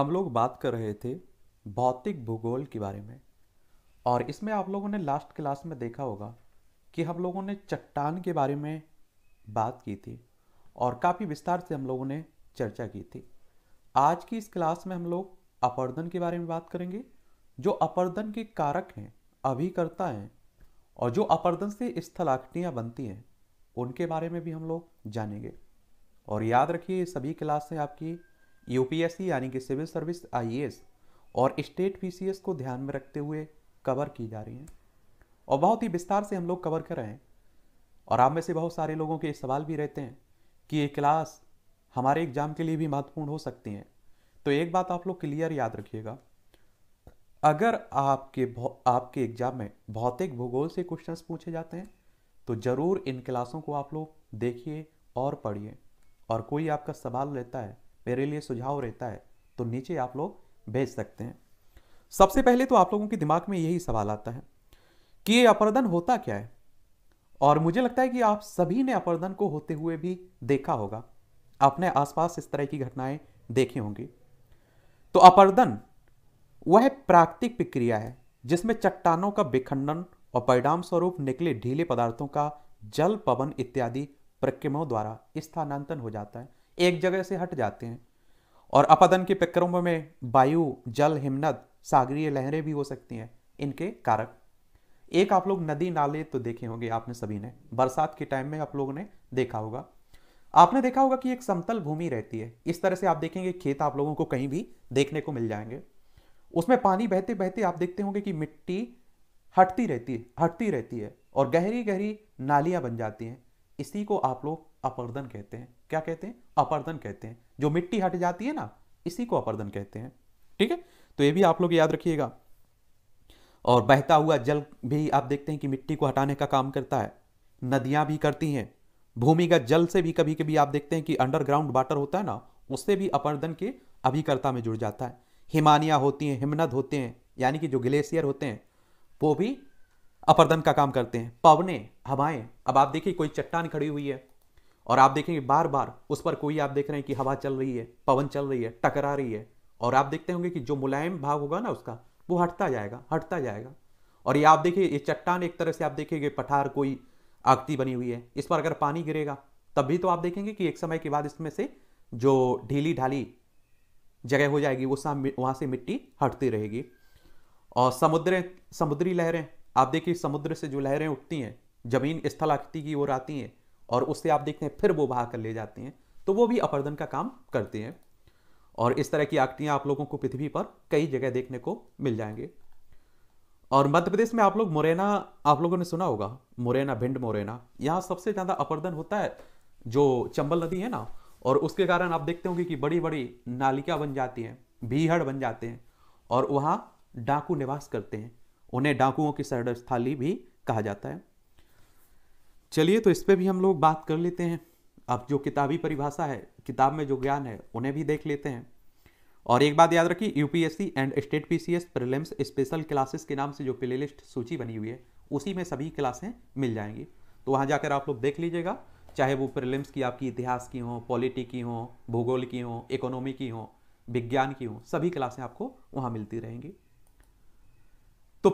हम लोग बात कर रहे थे भौतिक भूगोल के बारे में और इसमें आप लोगों ने लास्ट क्लास में देखा होगा कि हम लोगों ने चट्टान के बारे में बात की थी और काफ़ी विस्तार से हम लोगों ने चर्चा की थी आज की इस क्लास में हम लोग अपर्दन के बारे में बात करेंगे जो अपर्दन के कारक हैं अभिकर्ता हैं और जो अपर्दन से स्थलाकृतियाँ बनती हैं उनके बारे में भी हम लोग जानेंगे और याद रखिए सभी क्लासें आपकी यूपीएससी यानी कि सिविल सर्विस आईएएस और स्टेट पीसीएस को ध्यान में रखते हुए कवर की जा रही हैं और बहुत ही विस्तार से हम लोग कवर कर रहे हैं और आप में से बहुत सारे लोगों के सवाल भी रहते हैं कि ये क्लास हमारे एग्जाम के लिए भी महत्वपूर्ण हो सकती हैं तो एक बात आप लोग क्लियर याद रखिएगा अगर आपके आपके एग्जाम में भौतिक भूगोल से क्वेश्चन पूछे जाते हैं तो ज़रूर इन क्लासों को आप लोग देखिए और पढ़िए और कोई आपका सवाल लेता है मेरे लिए सुझाव रहता है तो नीचे आप लोग भेज सकते हैं सबसे पहले तो आप लोगों के दिमाग में यही सवाल आता है कि ये अपरदन होता क्या है और मुझे लगता है कि आप सभी ने अपरदन को होते हुए भी देखा होगा अपने आसपास इस तरह की घटनाएं देखी होंगी तो अपरदन वह प्राकृतिक प्रक्रिया है जिसमें चट्टानों का विखंडन और परिणाम स्वरूप निकले ढीले पदार्थों का जल पवन इत्यादि प्रक्रमों द्वारा स्थानांतरण हो जाता है एक जगह से हट जाते हैं और अपदन के प्रक्रम में वायु जल हिमनद सागरीय लहरें भी हो सकती हैं इनके कारक एक आप लोग नदी नाले तो देखे होंगे आपने सभी ने बरसात के टाइम में आप लोगों ने देखा होगा आपने देखा होगा कि एक समतल भूमि रहती है इस तरह से आप देखेंगे खेत आप लोगों को कहीं भी देखने को मिल जाएंगे उसमें पानी बहते बहते आप देखते होंगे कि मिट्टी हटती रहती है हटती रहती है और गहरी गहरी नालियां बन जाती हैं इसी को आप लोग अपर्दन कहते हैं क्या कहते हैं अपर्दन कहते हैं जो मिट्टी हट जाती है ना इसी को अपर्दन कहते हैं ठीक है तो ये भी आप लोग याद रखिएगा और बहता हुआ जल भी आप देखते हैं कि मिट्टी को हटाने का काम करता है नदियां भी करती हैं भूमिगत जल से भी कभी कभी आप देखते हैं कि अंडरग्राउंड वाटर होता है ना उससे भी अपर्दन के अभिकर्ता में जुड़ जाता है हिमानियाँ होती हैं हिमनद होते हैं यानी कि जो ग्लेशियर होते हैं वो भी अपर्दन का काम करते हैं पवने हवाएं अब आप देखिए कोई चट्टान खड़ी हुई है और आप देखेंगे बार बार उस पर कोई आप देख रहे हैं कि हवा चल रही है पवन चल रही है टकरा रही है और आप देखते होंगे कि जो मुलायम भाग होगा ना उसका वो हटता जाएगा हटता जाएगा और ये आप देखिए ये चट्टान एक तरह से आप देखेंगे पठार कोई आगती बनी हुई है इस पर अगर पानी गिरेगा तब भी तो आप देखेंगे कि एक समय के बाद इसमें से जो ढीली ढाली जगह हो जाएगी वो वहाँ से मिट्टी हटती रहेगी और समुद्र समुद्री लहरें आप देखिए समुद्र से जो लहरें उठती हैं जमीन स्थल आगती की ओर आती हैं और उससे आप देखते हैं फिर वो बहा कर ले जाते हैं तो वो भी अपर्दन का काम करते हैं और इस तरह की आकृतियां आप लोगों को पृथ्वी पर कई जगह देखने को मिल जाएंगे और मध्य प्रदेश में आप लोग मुरैना आप लोगों ने सुना होगा मुरैना भिंड मुरैना यहाँ सबसे ज़्यादा अपर्दन होता है जो चंबल नदी है ना और उसके कारण आप देखते होंगे कि बड़ी बड़ी नालिका बन जाती हैं भीहड़ बन जाते हैं और वहाँ डाकू निवास करते हैं उन्हें डाकुओं की सरस्थाली भी कहा जाता है चलिए तो इस पर भी हम लोग बात कर लेते हैं अब जो किताबी परिभाषा है किताब में जो ज्ञान है उन्हें भी देख लेते हैं और एक बात याद रखिए UPSC and state PCS prelims special classes के नाम से जो प्ले सूची बनी हुई है उसी में सभी क्लासें मिल जाएंगी तो वहाँ जाकर आप लोग देख लीजिएगा चाहे वो प्रिलिम्स की आपकी इतिहास की हों पॉलिटी की हों भूगोल की हों इकोनॉमी की हों विज्ञान की हों सभी क्लासें आपको वहाँ मिलती रहेंगी तो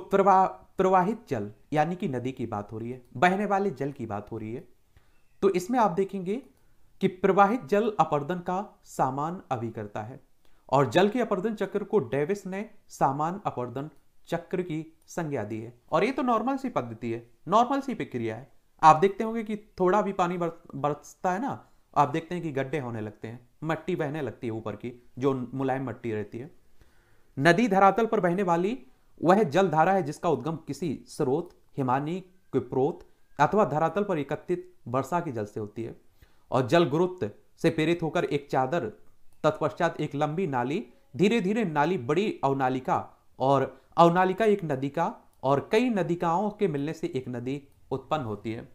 प्रवाहित जल यानी कि नदी की बात हो रही है बहने वाले जल की बात हो रही है तो इसमें आप देखेंगे कि प्रवाहित जल अपर्दन का सामान अभिकर्ता है और जल के अपर्दन चक्र को डेविस ने सामान अपर्दन चक्र की संज्ञा दी है और ये तो नॉर्मल सी पद्धति है नॉर्मल सी प्रक्रिया है आप देखते होंगे कि थोड़ा भी पानी बरसता है ना आप देखते हैं कि गड्ढे होने लगते हैं मट्टी बहने लगती है ऊपर की जो मुलायम मट्टी रहती है नदी धरातल पर बहने वाली वह जलधारा है जिसका उद्गम किसी स्रोत हिमानी क्विप्रोत अथवा धरातल पर एकत्रित वर्षा के जल से होती है और जल गुरुत्व से प्रेरित होकर एक चादर तत्पश्चात एक लंबी नाली धीरे धीरे नाली बड़ी अवनालिका और अवनालिका एक नदी का और कई नदिकाओं के मिलने से एक नदी उत्पन्न होती है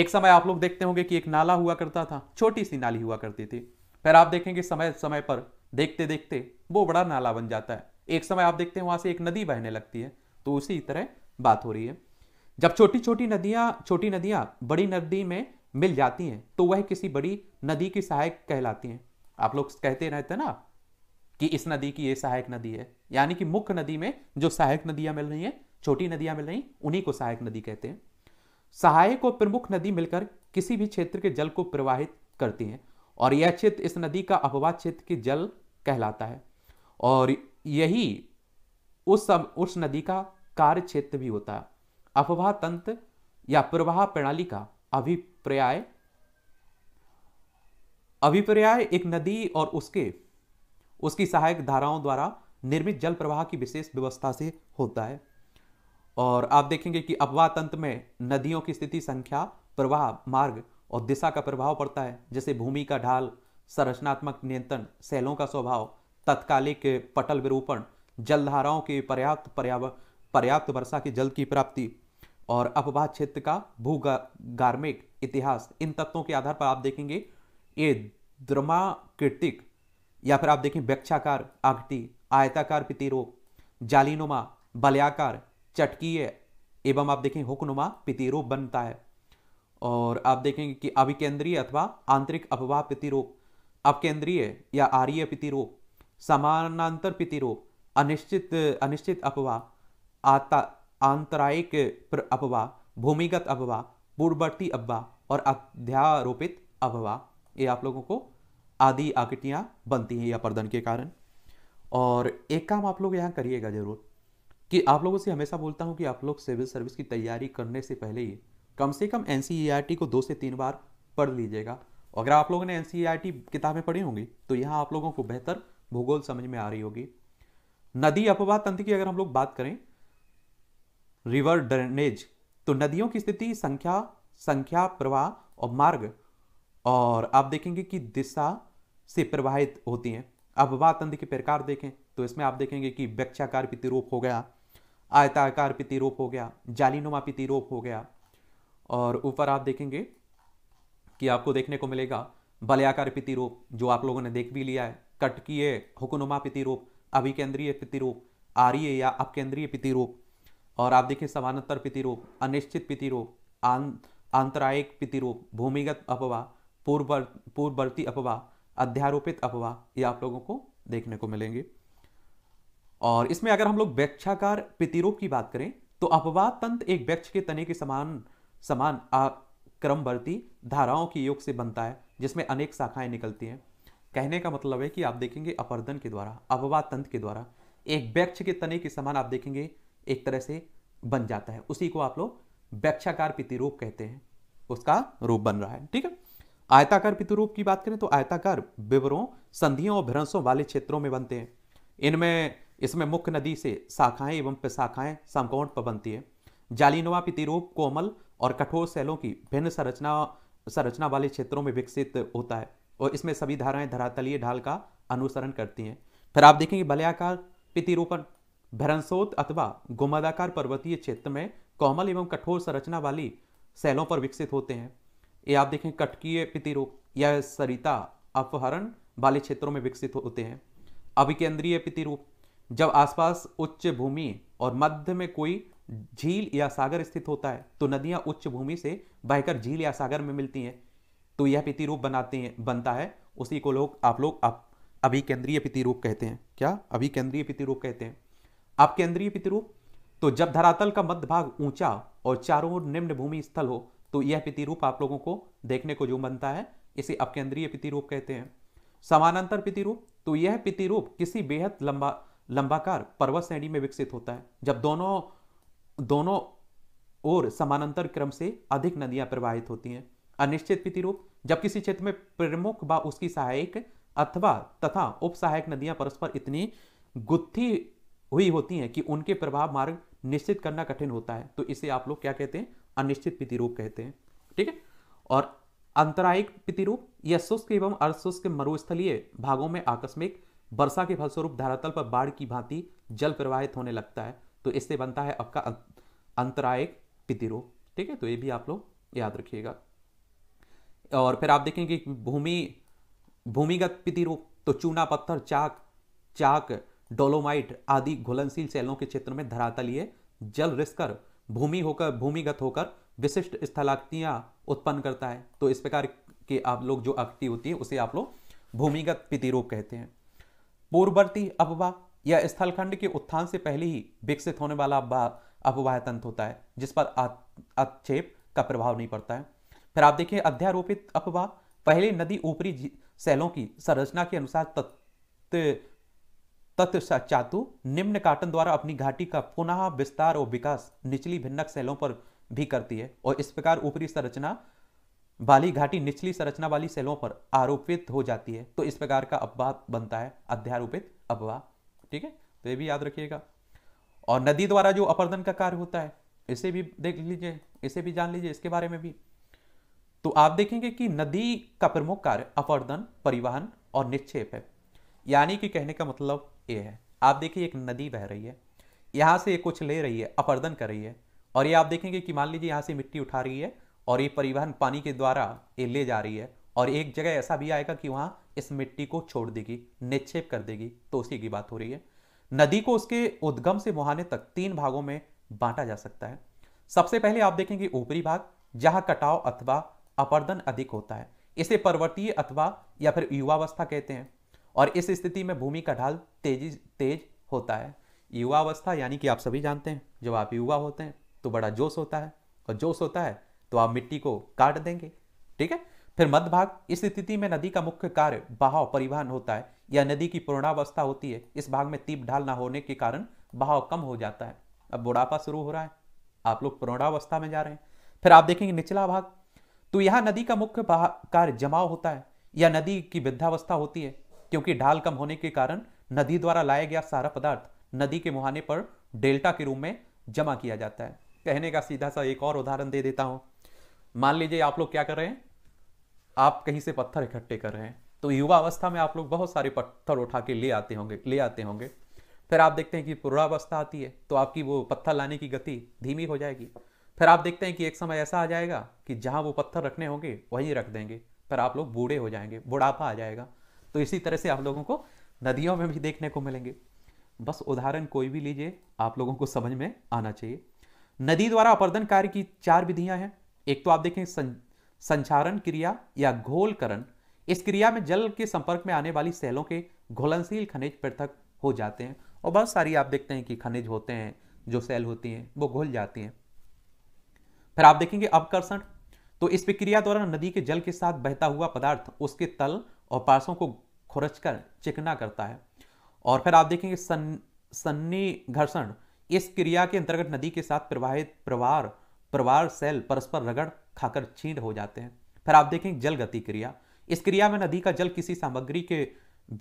एक समय आप लोग देखते होंगे कि एक नाला हुआ करता था छोटी सी नाली हुआ करती थी फिर आप देखेंगे समय समय पर देखते देखते वो बड़ा नाला बन जाता है एक समय आप देखते हैं वहां से एक नदी बहने लगती है तो उसी तरह बात हो रही है जब छोटी छोटी नदियां छोटी नदियां बड़ी नदी में मिल जाती हैं तो वह किसी बड़ी नदी की सहायक कहलाती हैं आप लोग कहते रहते ना कि इस नदी की ये सहायक नदी है यानी कि मुख्य नदी में जो सहायक नदियां मिल रही हैं छोटी नदियां मिल रही उन्हीं को सहायक नदी कहते हैं सहायक और प्रमुख नदी मिलकर किसी भी क्षेत्र के जल को प्रवाहित करती हैं और यह क्षेत्र इस नदी का अपवाद क्षेत्र की जल कहलाता है और यही उस सम, उस नदी का कार्य क्षेत्र भी होता है अफवाह तंत्र या प्रवाह प्रणाली का अभिप्राय अभिप्राय एक नदी और उसके उसकी सहायक धाराओं द्वारा निर्मित जल प्रवाह की विशेष व्यवस्था से होता है और आप देखेंगे कि अपवाह तंत्र में नदियों की स्थिति संख्या प्रवाह मार्ग और दिशा का प्रभाव पड़ता है जैसे भूमि का ढाल संरचनात्मक नियंत्रण सेलों का स्वभाव तत्कालिक पटल विरूपण जलधाराओं की पर्याप्त पर्याप्त वर्षा की जल की प्राप्ति और अपवाद क्षेत्र का भूगार्मिक इतिहास इन तत्वों के आधार पर आप देखेंगे ये द्रमाकृतिक या फिर आप देखें व्यक्षाकार आकृति आयताकार पितिरोप जालीनुमा बलयाकार चटकीय एवं आप देखें हुक्नुमा पितिरोप बनता है और आप देखेंगे कि अभिकेंद्रीय अथवा आंतरिक अपवाह पितिरोप अपकेंद्रीय या आर्य पितिरोप समानांतर पितिरो अनिश्चित अनिश्चित अपवा आता आंतरायिक अपवा भूमिगत अपवा पूर्ववर्ती अपवा और अध्यारोपित अपवा ये आप लोगों को आदि आकृतियाँ बनती हैं या प्रदन के कारण और एक काम आप लोग यहाँ करिएगा जरूर कि आप लोगों से हमेशा बोलता हूँ कि आप लोग सिविल सर्विस की तैयारी करने से पहले ही कम से कम एन को दो से तीन बार पढ़ लीजिएगा अगर आप लोगों ने एन किताबें पढ़ी होंगी तो यहाँ आप लोगों को बेहतर भूगोल समझ में आ रही होगी नदी अपवाह तंत्र की अगर हम लोग बात करें रिवर ड्रेनेज तो नदियों की स्थिति संख्या संख्या प्रवाह और मार्ग और आप देखेंगे कि दिशा से प्रवाहित होती हैं अपवाह तंत्र के प्रकार देखें तो इसमें आप देखेंगे कि व्यक्षाकार पितिरूप हो गया आयताकार पितिरूप हो गया जालीनुमा पितिरूप हो गया और ऊपर आप देखेंगे कि आपको देखने को मिलेगा बलयाकार पितिरूप जो आप लोगों ने देख भी लिया है कटकीय हुकुनुमा पितिरूप अभिकेंद्रीय पितिरूप आर्य या अपकेंद्रीय पितिरूप और आप देखिए समानांतर पितिरोप अनिश्चित पितिरोप आंतरायिक पितिरूप भूमिगत अपवा पूर्व पूर्ववर्ती अपवा अध्यारोपित अपवा ये आप लोगों को देखने को मिलेंगे और इसमें अगर हम लोग व्यक्षाकार प्रतिरूप की बात करें तो अपवाद तंत्र एक व्यक्ष के तने के समान समान क्रमवर्ती धाराओं के योग से बनता है जिसमें अनेक शाखाएं निकलती हैं कहने का मतलब है कि आप देखेंगे अपर्दन के द्वारा अववा तंत्र के द्वारा एक वृक्ष के तने के समान आप देखेंगे एक तरह से बन जाता है उसी को आप लोग वृक्षाकार पितिरूप कहते हैं उसका रूप बन रहा है ठीक है आयताकार पितिरूप की बात करें तो आयताकार विवरों संधियों और भ्रंशों वाले क्षेत्रों में बनते हैं इनमें इसमें मुख्य नदी से शाखाएं एवं शाखाएं समकोण पर बनती है जालीनवा पितिरूप कोमल और कठोर सैलों की भिन्न संरचना संरचना वाले क्षेत्रों में विकसित होता है और इसमें सभी धाराएं धरातलीय ढाल का अनुसरण करती हैं फिर आप देखेंगे भलेआकार पितिरूपण भरंसोत अथवा गुमदाकार पर्वतीय क्षेत्र में कोमल एवं कठोर संरचना वाली सैलों पर विकसित होते हैं ये आप देखें कटकीय पितिरूप या सरिता अपहरण वाले क्षेत्रों में विकसित होते हैं अभिकेंद्रीय पितिरूप जब आसपास उच्च भूमि और मध्य में कोई झील या सागर स्थित होता है तो नदियां उच्च भूमि से बहकर झील या सागर में मिलती हैं तो यह पितिरूप बनाते हैं बनता है उसी को लोग आप लोग आप अभी केंद्रीय पितिरूप कहते हैं क्या अभी केंद्रीय पितिरूप कहते हैं आप केंद्रीय पितिरूप तो जब धरातल का मध्य भाग ऊंचा और चारों ओर निम्न भूमि स्थल हो तो यह पितिरूप आप लोगों को देखने को जो बनता है इसे अपकेंद्रीय पितिरूप कहते हैं समानांतर पितिरूप तो यह पितिरूप किसी बेहद लंबा लंबाकार पर्वत श्रेणी में विकसित होता है जब दोनों दोनों ओर समानांतर क्रम से अधिक नदियां प्रवाहित होती हैं अनिश्चित प्रतिरूप जब किसी क्षेत्र में प्रमुख व उसकी सहायक अथवा तथा उप सहायक नदियां परस्पर इतनी गुत्थी हुई होती हैं कि उनके प्रभाव मार्ग निश्चित करना कठिन होता है तो इसे आप लोग क्या कहते हैं अनिश्चित प्रतिरूप कहते हैं ठीक है और अंतरायिक प्रतिरूप यह शुष्क एवं अर्धशुष्क मरुस्थलीय भागों में आकस्मिक वर्षा के फलस्वरूप धरातल पर बाढ़ की भांति जल प्रवाहित होने लगता है तो इससे बनता है आपका अं-, अंतरायक पितिरो ठीक है तो ये भी आप लोग याद रखिएगा और फिर आप देखेंगे भूमि भूमिगत पितिरो तो चूना पत्थर चाक चाक डोलोमाइट आदि घुलनशील शैलों के क्षेत्र में धरातलीय जल रिसकर भूमि होकर भूमिगत होकर विशिष्ट स्थलाकृतियाँ उत्पन्न करता है तो इस प्रकार के आप लोग जो आकृति होती है उसे आप लोग भूमिगत पितिरूप कहते हैं पूर्ववर्ती अपवा यह स्थलखंड के उत्थान से पहले ही विकसित होने वाला अपवाह तंत्र होता है जिस पर आक्षेप का प्रभाव नहीं पड़ता है फिर आप देखिए अध्यारोपित अपवाह पहले नदी ऊपरी शैलों की संरचना के अनुसार तत्चातु निम्न काटन द्वारा अपनी घाटी का पुनः विस्तार और विकास निचली भिन्नक शैलों पर भी करती है और इस प्रकार ऊपरी संरचना वाली घाटी निचली संरचना वाली शैलों पर आरोपित हो जाती है तो इस प्रकार का अपवाह बनता है अध्यारोपित अपवाह ठीक है तो ये भी याद रखिएगा और नदी द्वारा जो अपर्दन का कार्य होता है इसे भी देख लीजिए इसे भी जान लीजिए इसके बारे में भी तो आप देखेंगे कि नदी का प्रमुख कार्य अपर्दन परिवहन और निक्षेप है यानी कि कहने का मतलब ये है आप देखिए एक नदी बह रही है यहाँ से ये कुछ ले रही है अपर्दन कर रही है और ये आप देखेंगे कि मान लीजिए यहाँ से मिट्टी उठा रही है और ये परिवहन पानी के द्वारा ये ले जा रही है और एक जगह ऐसा भी आएगा कि वहां इस मिट्टी को छोड़ देगी निक्षेप कर देगी तो उसी की बात हो रही है नदी को उसके उद्गम से मुहाने तक तीन भागों में बांटा जा सकता है सबसे पहले आप देखेंगे ऊपरी भाग जहां कटाव अथवा अपर्दन अधिक होता है इसे पर्वतीय अथवा या फिर युवावस्था कहते हैं और इस स्थिति में भूमि का ढाल तेजी तेज होता है युवावस्था यानी कि आप सभी जानते हैं जब आप युवा होते हैं तो बड़ा जोश होता है और जोश होता है तो आप मिट्टी को काट देंगे ठीक है फिर मध्य भाग इस स्थिति में नदी का मुख्य कार्य बहाव परिवहन होता है या नदी की पूर्णावस्था होती है इस भाग में तीप ढाल ना होने के कारण बहाव कम हो जाता है अब बुढ़ापा शुरू हो रहा है आप लोग पूर्णावस्था में जा रहे हैं फिर आप देखेंगे निचला भाग तो यहाँ नदी का मुख्य कार्य जमाव होता है या नदी की वृद्धावस्था होती है क्योंकि ढाल कम होने के कारण नदी द्वारा लाया गया सारा पदार्थ नदी के मुहाने पर डेल्टा के रूप में जमा किया जाता है कहने का सीधा सा एक और उदाहरण दे देता हूं मान लीजिए आप लोग क्या कर रहे हैं आप कहीं से पत्थर इकट्ठे कर रहे हैं तो युवा अवस्था में आप लोग बहुत सारे पत्थर उठा के ले आते होंगे ले आते होंगे फिर आप देखते हैं कि पूर्णावस्था आती है तो आपकी वो पत्थर लाने की गति धीमी हो जाएगी फिर आप देखते हैं कि एक समय ऐसा आ जाएगा कि जहाँ वो पत्थर रखने होंगे वहीं रख देंगे फिर आप लोग बूढ़े हो जाएंगे बुढ़ापा आ जाएगा तो इसी तरह से आप लोगों को नदियों में भी देखने को मिलेंगे बस उदाहरण कोई भी लीजिए आप लोगों को समझ में आना चाहिए नदी द्वारा अपर्दन कार्य की चार विधियां हैं एक तो आप देखें संचारण क्रिया या घोलकरण इस क्रिया में जल के संपर्क में आने वाली सेलों के घुलनशील खनिज पृथक हो जाते हैं और बहुत सारी आप देखते हैं कि खनिज होते हैं जो सेल होती हैं वो घुल जाती हैं फिर आप देखेंगे अपकर्षण तो इस प्रक्रिया द्वारा नदी के जल के साथ बहता हुआ पदार्थ उसके तल और पार्सों को खुरच कर चिकना करता है और फिर आप देखेंगे सन सन्नी घर्षण इस क्रिया के अंतर्गत नदी के साथ प्रवाहित प्रवार प्रवार सेल परस्पर रगड़ खाकर छीन हो जाते हैं फिर आप देखें जल गति क्रिया इस क्रिया में नदी का जल किसी सामग्री के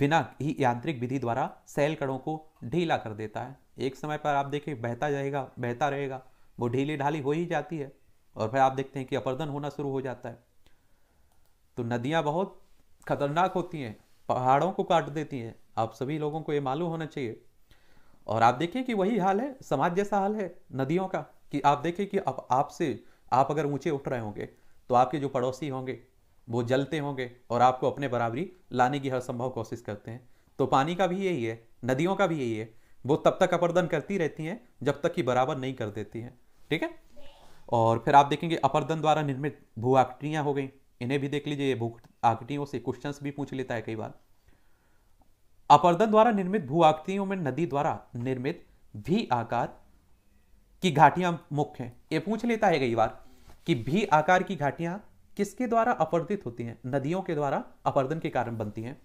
बिना ही यांत्रिक विधि द्वारा सैल कणों को ढीला कर देता है एक समय पर आप देखें बहता जाएगा बहता रहेगा वो ढीली ढाली हो ही जाती है और फिर आप देखते हैं कि अपर्दन होना शुरू हो जाता है तो नदियां बहुत खतरनाक होती हैं पहाड़ों को काट देती हैं आप सभी लोगों को ये मालूम होना चाहिए और आप देखें कि वही हाल है समाज जैसा हाल है नदियों का कि आप देखें कि अब आपसे आप अगर ऊंचे उठ रहे होंगे तो आपके जो पड़ोसी होंगे वो जलते होंगे और आपको अपने बराबरी लाने की हर संभव कोशिश करते हैं तो पानी का भी यही है नदियों का भी यही है वो तब तक अपर्दन करती रहती हैं जब तक कि बराबर नहीं कर देती हैं ठीक है और फिर आप देखेंगे अपर्दन द्वारा निर्मित भू आकृतियाँ हो गई इन्हें भी देख लीजिए ये भू आकृतियों से क्वेश्चंस भी पूछ लेता है कई बार अपर्दन द्वारा निर्मित भू आकृतियों में नदी द्वारा निर्मित भी आकार की घाटियां मुख्य हैं ये पूछ लेता है कई बार कि भी आकार की घाटियां किसके द्वारा अपर्दित होती हैं नदियों के द्वारा अपर्दन के कारण बनती हैं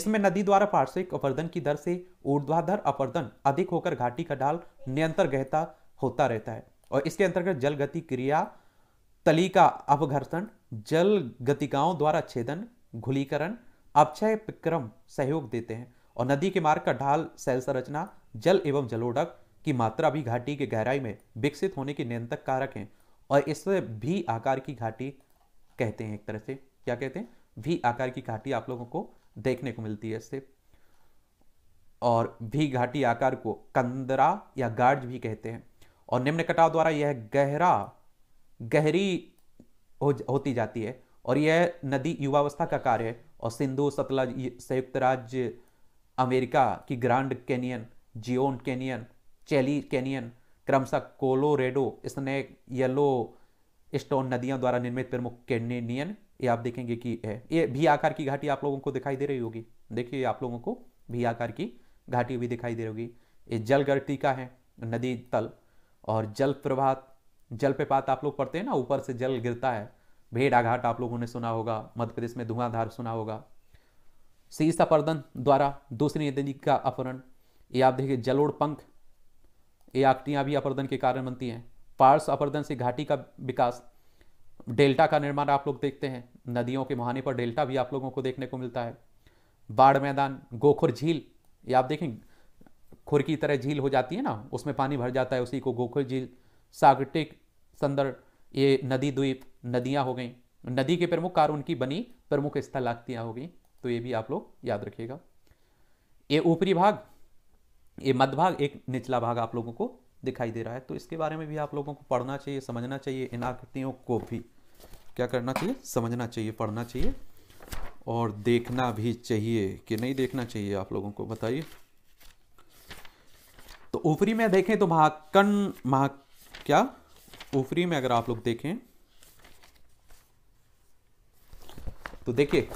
इसमें नदी द्वारा पार्श्विक अपर्दन की दर से ऊर्ध्वाधर अपर्दन अधिक होकर घाटी का ढाल निरंतर गहता होता रहता है और इसके अंतर्गत जल गति क्रिया तली का अपघर्षण जल गतिकाओं द्वारा छेदन घुलीकरण अपक्षय विक्रम सहयोग देते हैं और नदी के मार्ग का ढाल सेल संरचना जल एवं जलोडक की मात्रा भी घाटी की गहराई में विकसित होने के नियंत्रक कारक हैं और इसे भी आकार की घाटी कहते हैं एक तरह से क्या कहते हैं भी आकार की घाटी आप लोगों को देखने को मिलती है इससे और भी घाटी आकार को कंदरा या गार्ज भी कहते हैं और निम्न कटाव द्वारा यह गहरा गहरी हो, होती जाती है और यह नदी युवावस्था का कार्य है और सिंधु सतलज संयुक्त राज्य अमेरिका की Grand Canyon Zion Canyon Chelly Canyon क्रमशः कोलोरेडो स्नैक येलो स्टोन नदियों द्वारा निर्मित प्रमुख कैनियन ये आप देखेंगे कि है ये भी आकार की घाटी आप लोगों को दिखाई दे रही होगी देखिए आप लोगों को भी आकार की घाटी भी दिखाई दे रही होगी ये जल का है नदी तल और जल प्रभात जलप्रपात आप लोग पढ़ते हैं ना ऊपर से जल गिरता है भेड़ा घाट आप लोगों ने सुना होगा मध्य प्रदेश में धुआंधार सुना होगा सीसा अपरदन द्वारा दूसरी नदी का अपहरण ये आप देखिए जलोड़ पंख ये आकटियाँ भी अपर्दन के कारण बनती हैं पार्स अपर्दन से घाटी का विकास डेल्टा का निर्माण आप लोग देखते हैं नदियों के मुहाने पर डेल्टा भी आप लोगों को देखने को मिलता है बाढ़ मैदान गोखुर झील ये आप देखें खुर की तरह झील हो जाती है ना उसमें पानी भर जाता है उसी को गोखुर झील सागटिक संदर ये नदी द्वीप नदियाँ हो गई नदी के प्रमुख कारण की बनी प्रमुख स्थल स्थलाक्तियाँ हो गई तो ये भी आप लोग याद रखिएगा ये ऊपरी भाग ये मध्य भाग एक निचला भाग आप लोगों को दिखाई दे रहा है तो इसके बारे में भी आप लोगों को पढ़ना चाहिए समझना चाहिए इन आकृतियों को भी क्या करना चाहिए समझना चाहिए पढ़ना चाहिए और देखना भी चाहिए कि नहीं देखना चाहिए आप लोगों को बताइए तो ऊपरी में देखें तो महाकन महा क्या ऊपरी में अगर आप लोग देखें तो देखिए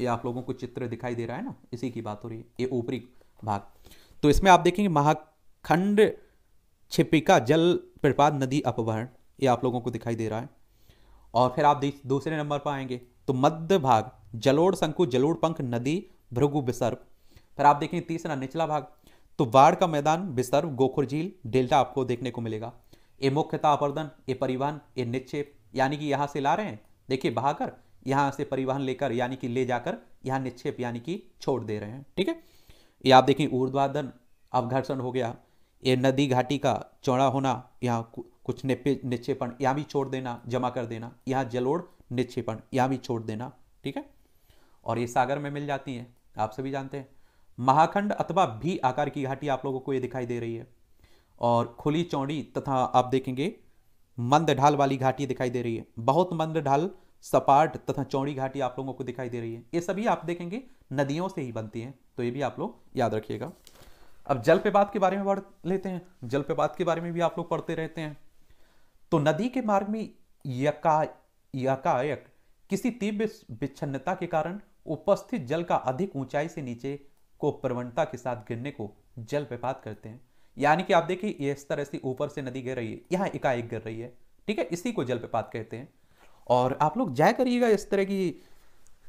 ये आप लोगों को चित्र दिखाई दे रहा है ना इसी की बात हो रही है ये ऊपरी भाग तो इसमें आप देखेंगे महाखंड छिपिका जल प्रपात नदी अपहरण ये आप लोगों को दिखाई दे रहा है और फिर आप दूसरे नंबर पर आएंगे तो मध्य भाग जलोड़ शंकु जलोड़ पंख नदी भृगु विसर्प फिर आप देखेंगे तीसरा निचला भाग तो बाढ़ का मैदान बिसर्व गोखुर झील डेल्टा आपको देखने को मिलेगा ये मुख्यता अपर्दन ये परिवहन ये निक्षेप यानी कि यहाँ से ला रहे हैं देखिए बहाकर यहाँ से परिवहन लेकर यानी कि ले जाकर यहाँ निक्षेप यानी कि छोड़ दे रहे हैं ठीक है ये आप देखें ऊर्ध्वाधन अवघर्षण हो गया ये नदी घाटी का चौड़ा होना यहाँ कुछ निपे निक्षेपण यहाँ भी छोड़ देना जमा कर देना यहाँ जलोड़ निक्षेपण यहाँ भी छोड़ देना ठीक है और ये सागर में मिल जाती हैं आप सभी जानते हैं महाखंड अथवा भी आकार की घाटी आप लोगों को ये दिखाई दे रही है और खुली चौड़ी तथा आप देखेंगे मंद ढाल वाली घाटी दिखाई दे रही है बहुत मंद ढाल सपाट तथा चौड़ी घाटी आप लोगों को दिखाई दे रही है ये सभी आप देखेंगे नदियों से ही बनती हैं तो ये भी आप लोग याद रखिएगा अब जल के बारे में पढ़ लेते हैं जल के बारे में भी आप लोग पढ़ते रहते हैं तो नदी के मार्ग में यका यकायक किसी तीव्र विच्छिन्नता के कारण उपस्थित जल का अधिक ऊंचाई से नीचे को प्रवणता के साथ गिरने को जल प्रपात कहते हैं यानी कि आप देखिए ये इस तरह से ऊपर से नदी गिर रही है यहाँ एकाएक गिर रही है ठीक है इसी को जल कहते हैं और आप लोग जाया करिएगा इस तरह की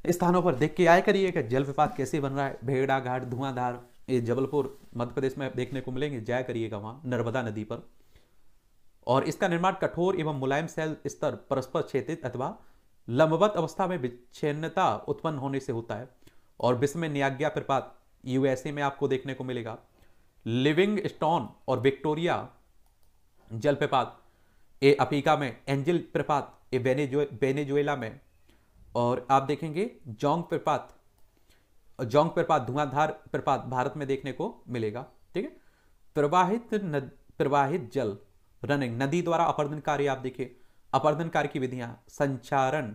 स्थानों पर देख के आया करिए कि जल विपात कैसे बन रहा है भेड़ा घाट धुआंधार ये जबलपुर मध्य प्रदेश में देखने को मिलेंगे जाया करिएगा वहाँ नर्मदा नदी पर और इसका निर्माण कठोर एवं मुलायम सेल स्तर परस्पर क्षेत्रित अथवा लंबवत अवस्था में विच्छिन्नता उत्पन्न होने से होता है और विश्व में नियाज्ञा प्रपात यूएसए में आपको देखने को मिलेगा लिविंग स्टोन और विक्टोरिया जलप्रपात ए अफ्रीका में एंजिल प्रपात ए बेनेजुएला में और आप देखेंगे जोंग प्रपात जोंग प्रपात धुआंधार प्रपात भारत में देखने को मिलेगा ठीक है प्रवाहित नद, प्रवाहित जल रनिंग नदी द्वारा अपर्दन कार्य आप देखिए अपर्दन कार्य की विधियां संचारण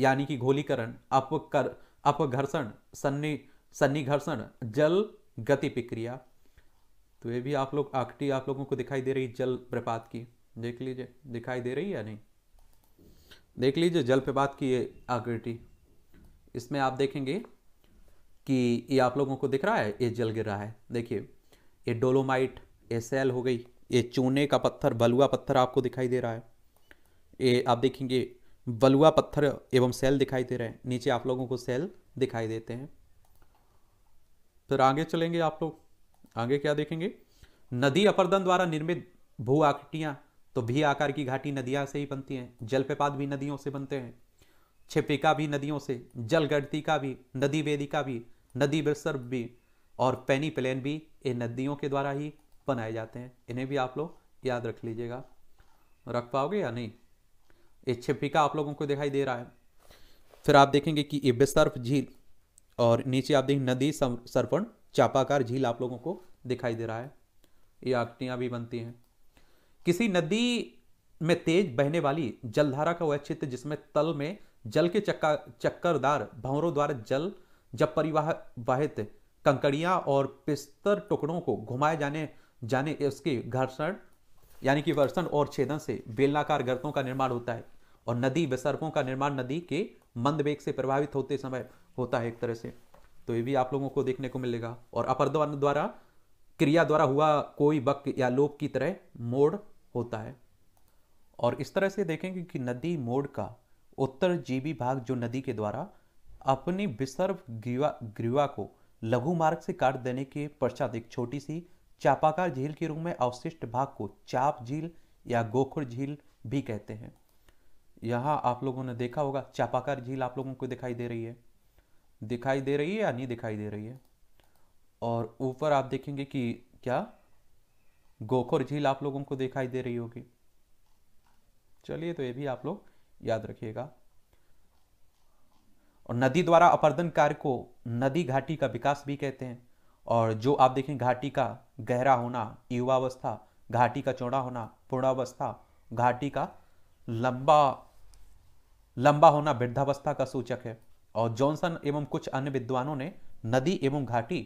यानी कि घोलीकरण अपकर अपघर्षण सन्नी सन्निघर्षण जल गति प्रक्रिया तो ये भी आप लोग आकटी आप लोगों को दिखाई दे रही जल प्रपात की देख लीजिए दिखाई दे रही है या नहीं देख लीजिए जल बात की ये आकृति इसमें आप देखेंगे कि ये आप लोगों को दिख रहा है ये जल गिर रहा है देखिए ये डोलोमाइट ये सेल हो गई ये चूने का पत्थर बलुआ पत्थर आपको दिखाई दे रहा है ये आप देखेंगे बलुआ पत्थर एवं सेल दिखाई दे रहे हैं नीचे आप लोगों को सेल दिखाई देते हैं फिर आगे चलेंगे आप लोग आगे क्या देखेंगे नदी अपरदन द्वारा निर्मित भू आकृतियाँ तो भी आकार की घाटी नदियां से ही बनती हैं जलप्रपात भी नदियों से बनते हैं छिपिका भी नदियों से का भी नदी वेदिका भी नदी बिरसर भी और पेनी प्लेन भी इन नदियों के द्वारा ही बनाए जाते हैं इन्हें भी आप लोग याद रख लीजिएगा रख पाओगे या नहीं ये छिपिका आप लोगों को दिखाई दे रहा है फिर आप देखेंगे कि ये बिसर्फ झील और नीचे आप देखें नदी सरपण चापाकार झील आप लोगों को दिखाई दे रहा है ये आकटियाँ भी बनती हैं किसी नदी में तेज बहने वाली जलधारा का वह चित्र जिसमें तल में जल के चक्का चक्करदार भंवरों द्वारा जल जब परिवाहित कंकड़ियां और पिस्तर टुकड़ों को घुमाए जाने जाने उसके घर्षण यानी कि वर्षण और छेदन से बेलनाकार गर्तों का निर्माण होता है और नदी विसर्पों का निर्माण नदी के मंद वेग से प्रभावित होते समय होता है एक तरह से तो ये भी आप लोगों को देखने को मिलेगा और अपर द्वारा क्रिया द्वारा हुआ कोई बक या लोप की तरह मोड़ होता है और इस तरह से देखेंगे कि नदी मोड़ का उत्तर जीवी भाग जो नदी के द्वारा अपनी विसर्व ग्रीवा ग्रीवा को लघु मार्ग से काट देने के पश्चात एक छोटी सी चापाकार झील के रूप में अवशिष्ट भाग को चाप झील या गोखुर झील भी कहते हैं यहाँ आप लोगों ने देखा होगा चापाकार झील आप लोगों को दिखाई दे रही है दिखाई दे रही है या नहीं दिखाई दे रही है और ऊपर आप देखेंगे कि क्या गोखोर झील आप लोगों को दिखाई दे रही होगी चलिए तो ये भी आप लोग याद रखिएगा और नदी द्वारा अपर्दन कार्य को नदी घाटी का विकास भी कहते हैं और जो आप देखें घाटी का गहरा होना युवावस्था घाटी का चौड़ा होना पूर्णावस्था घाटी का लंबा लंबा होना वृद्धावस्था का सूचक है और जॉनसन एवं कुछ अन्य विद्वानों ने नदी एवं घाटी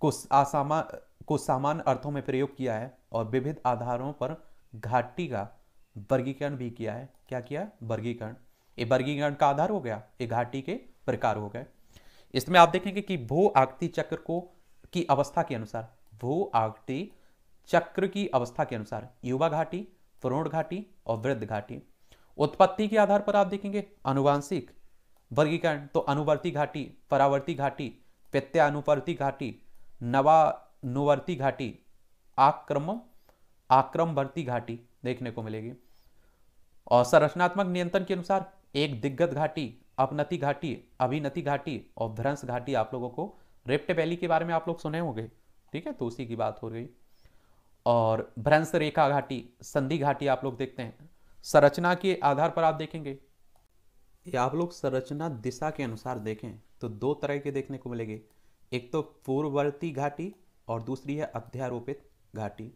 को आसामा को सामान्य अर्थों में प्रयोग किया है और विविध आधारों पर घाटी का वर्गीकरण भी किया है क्या किया वर्गीकरण ये वर्गीकरण का आधार हो गया ये घाटी के प्रकार हो गए इसमें आप देखेंगे कि भू आगती चक्र को की अवस्था के अनुसार भू आगती चक्र की अवस्था के अनुसार युवा घाटी प्रोण घाटी और वृद्ध घाटी उत्पत्ति के आधार पर आप देखेंगे अनुवांशिक वर्गीकरण तो अनुवर्ती घाटी परावर्ती घाटी प्रत्यानुवर्ती घाटी नवा नोवर्ती घाटी आक्रम आक्रमवर्ती घाटी देखने को मिलेगी और संरचनात्मक नियंत्रण के अनुसार एक दिग्गत घाटी अपनति घाटी अभिनति घाटी और भ्रंश घाटी आप लोगों को रेप्ट वैली के बारे में आप लोग सुने होंगे ठीक है तो उसी की बात हो रही और भ्रंश रेखा घाटी संधि घाटी आप लोग देखते हैं संरचना के आधार पर आप देखेंगे ये आप लोग संरचना दिशा के अनुसार देखें तो दो तरह के देखने को मिलेंगे एक तो पूर्ववर्ती घाटी और दूसरी है अध्यारोपित घाटी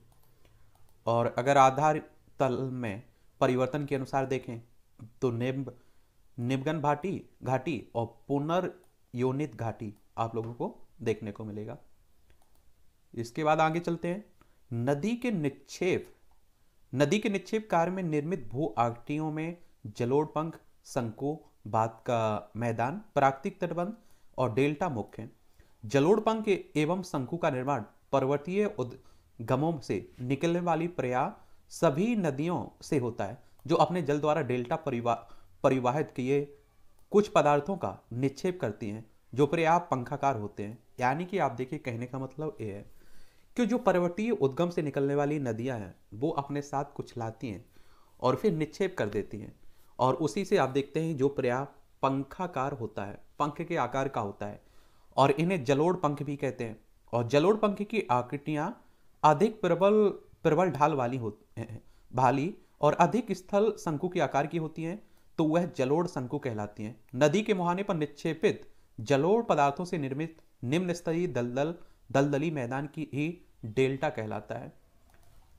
और अगर आधार तल में परिवर्तन के अनुसार देखें तो निम्ब निम्बगन भाटी घाटी और पुनर्योनित घाटी आप लोगों को देखने को मिलेगा इसके बाद आगे चलते हैं नदी के निक्षेप नदी के निक्षेप कार्य में निर्मित भू आगटियों में जलोड़ पंख संको बात का मैदान प्राकृतिक तटबंध और डेल्टा मुख्य हैं पंख एवं शंकु का निर्माण पर्वतीय उद्गमों से निकलने वाली प्रया सभी नदियों से होता है जो अपने जल द्वारा डेल्टा परिवा परिवाहित किए कुछ पदार्थों का निक्षेप करती हैं जो प्रया पंखाकार होते हैं यानी कि आप देखिए कहने का मतलब ये है कि जो पर्वतीय उद्गम से निकलने वाली नदियां हैं वो अपने साथ कुछ लाती हैं और फिर निक्षेप कर देती हैं और उसी से आप देखते हैं जो प्रया पंखाकार होता है पंख के आकार का होता है और इन्हें जलोड़ पंख भी कहते हैं और जलोड़ पंख की आकृतियां अधिक प्रबल प्रबल ढाल वाली होती हैं भाली और अधिक स्थल शंकु के आकार की होती हैं तो वह जलोड़ शंकु कहलाती हैं नदी के मुहाने पर निक्षेपित जलोड़ पदार्थों से निर्मित निम्न स्तरीय दलदल दलदली मैदान की ही डेल्टा कहलाता है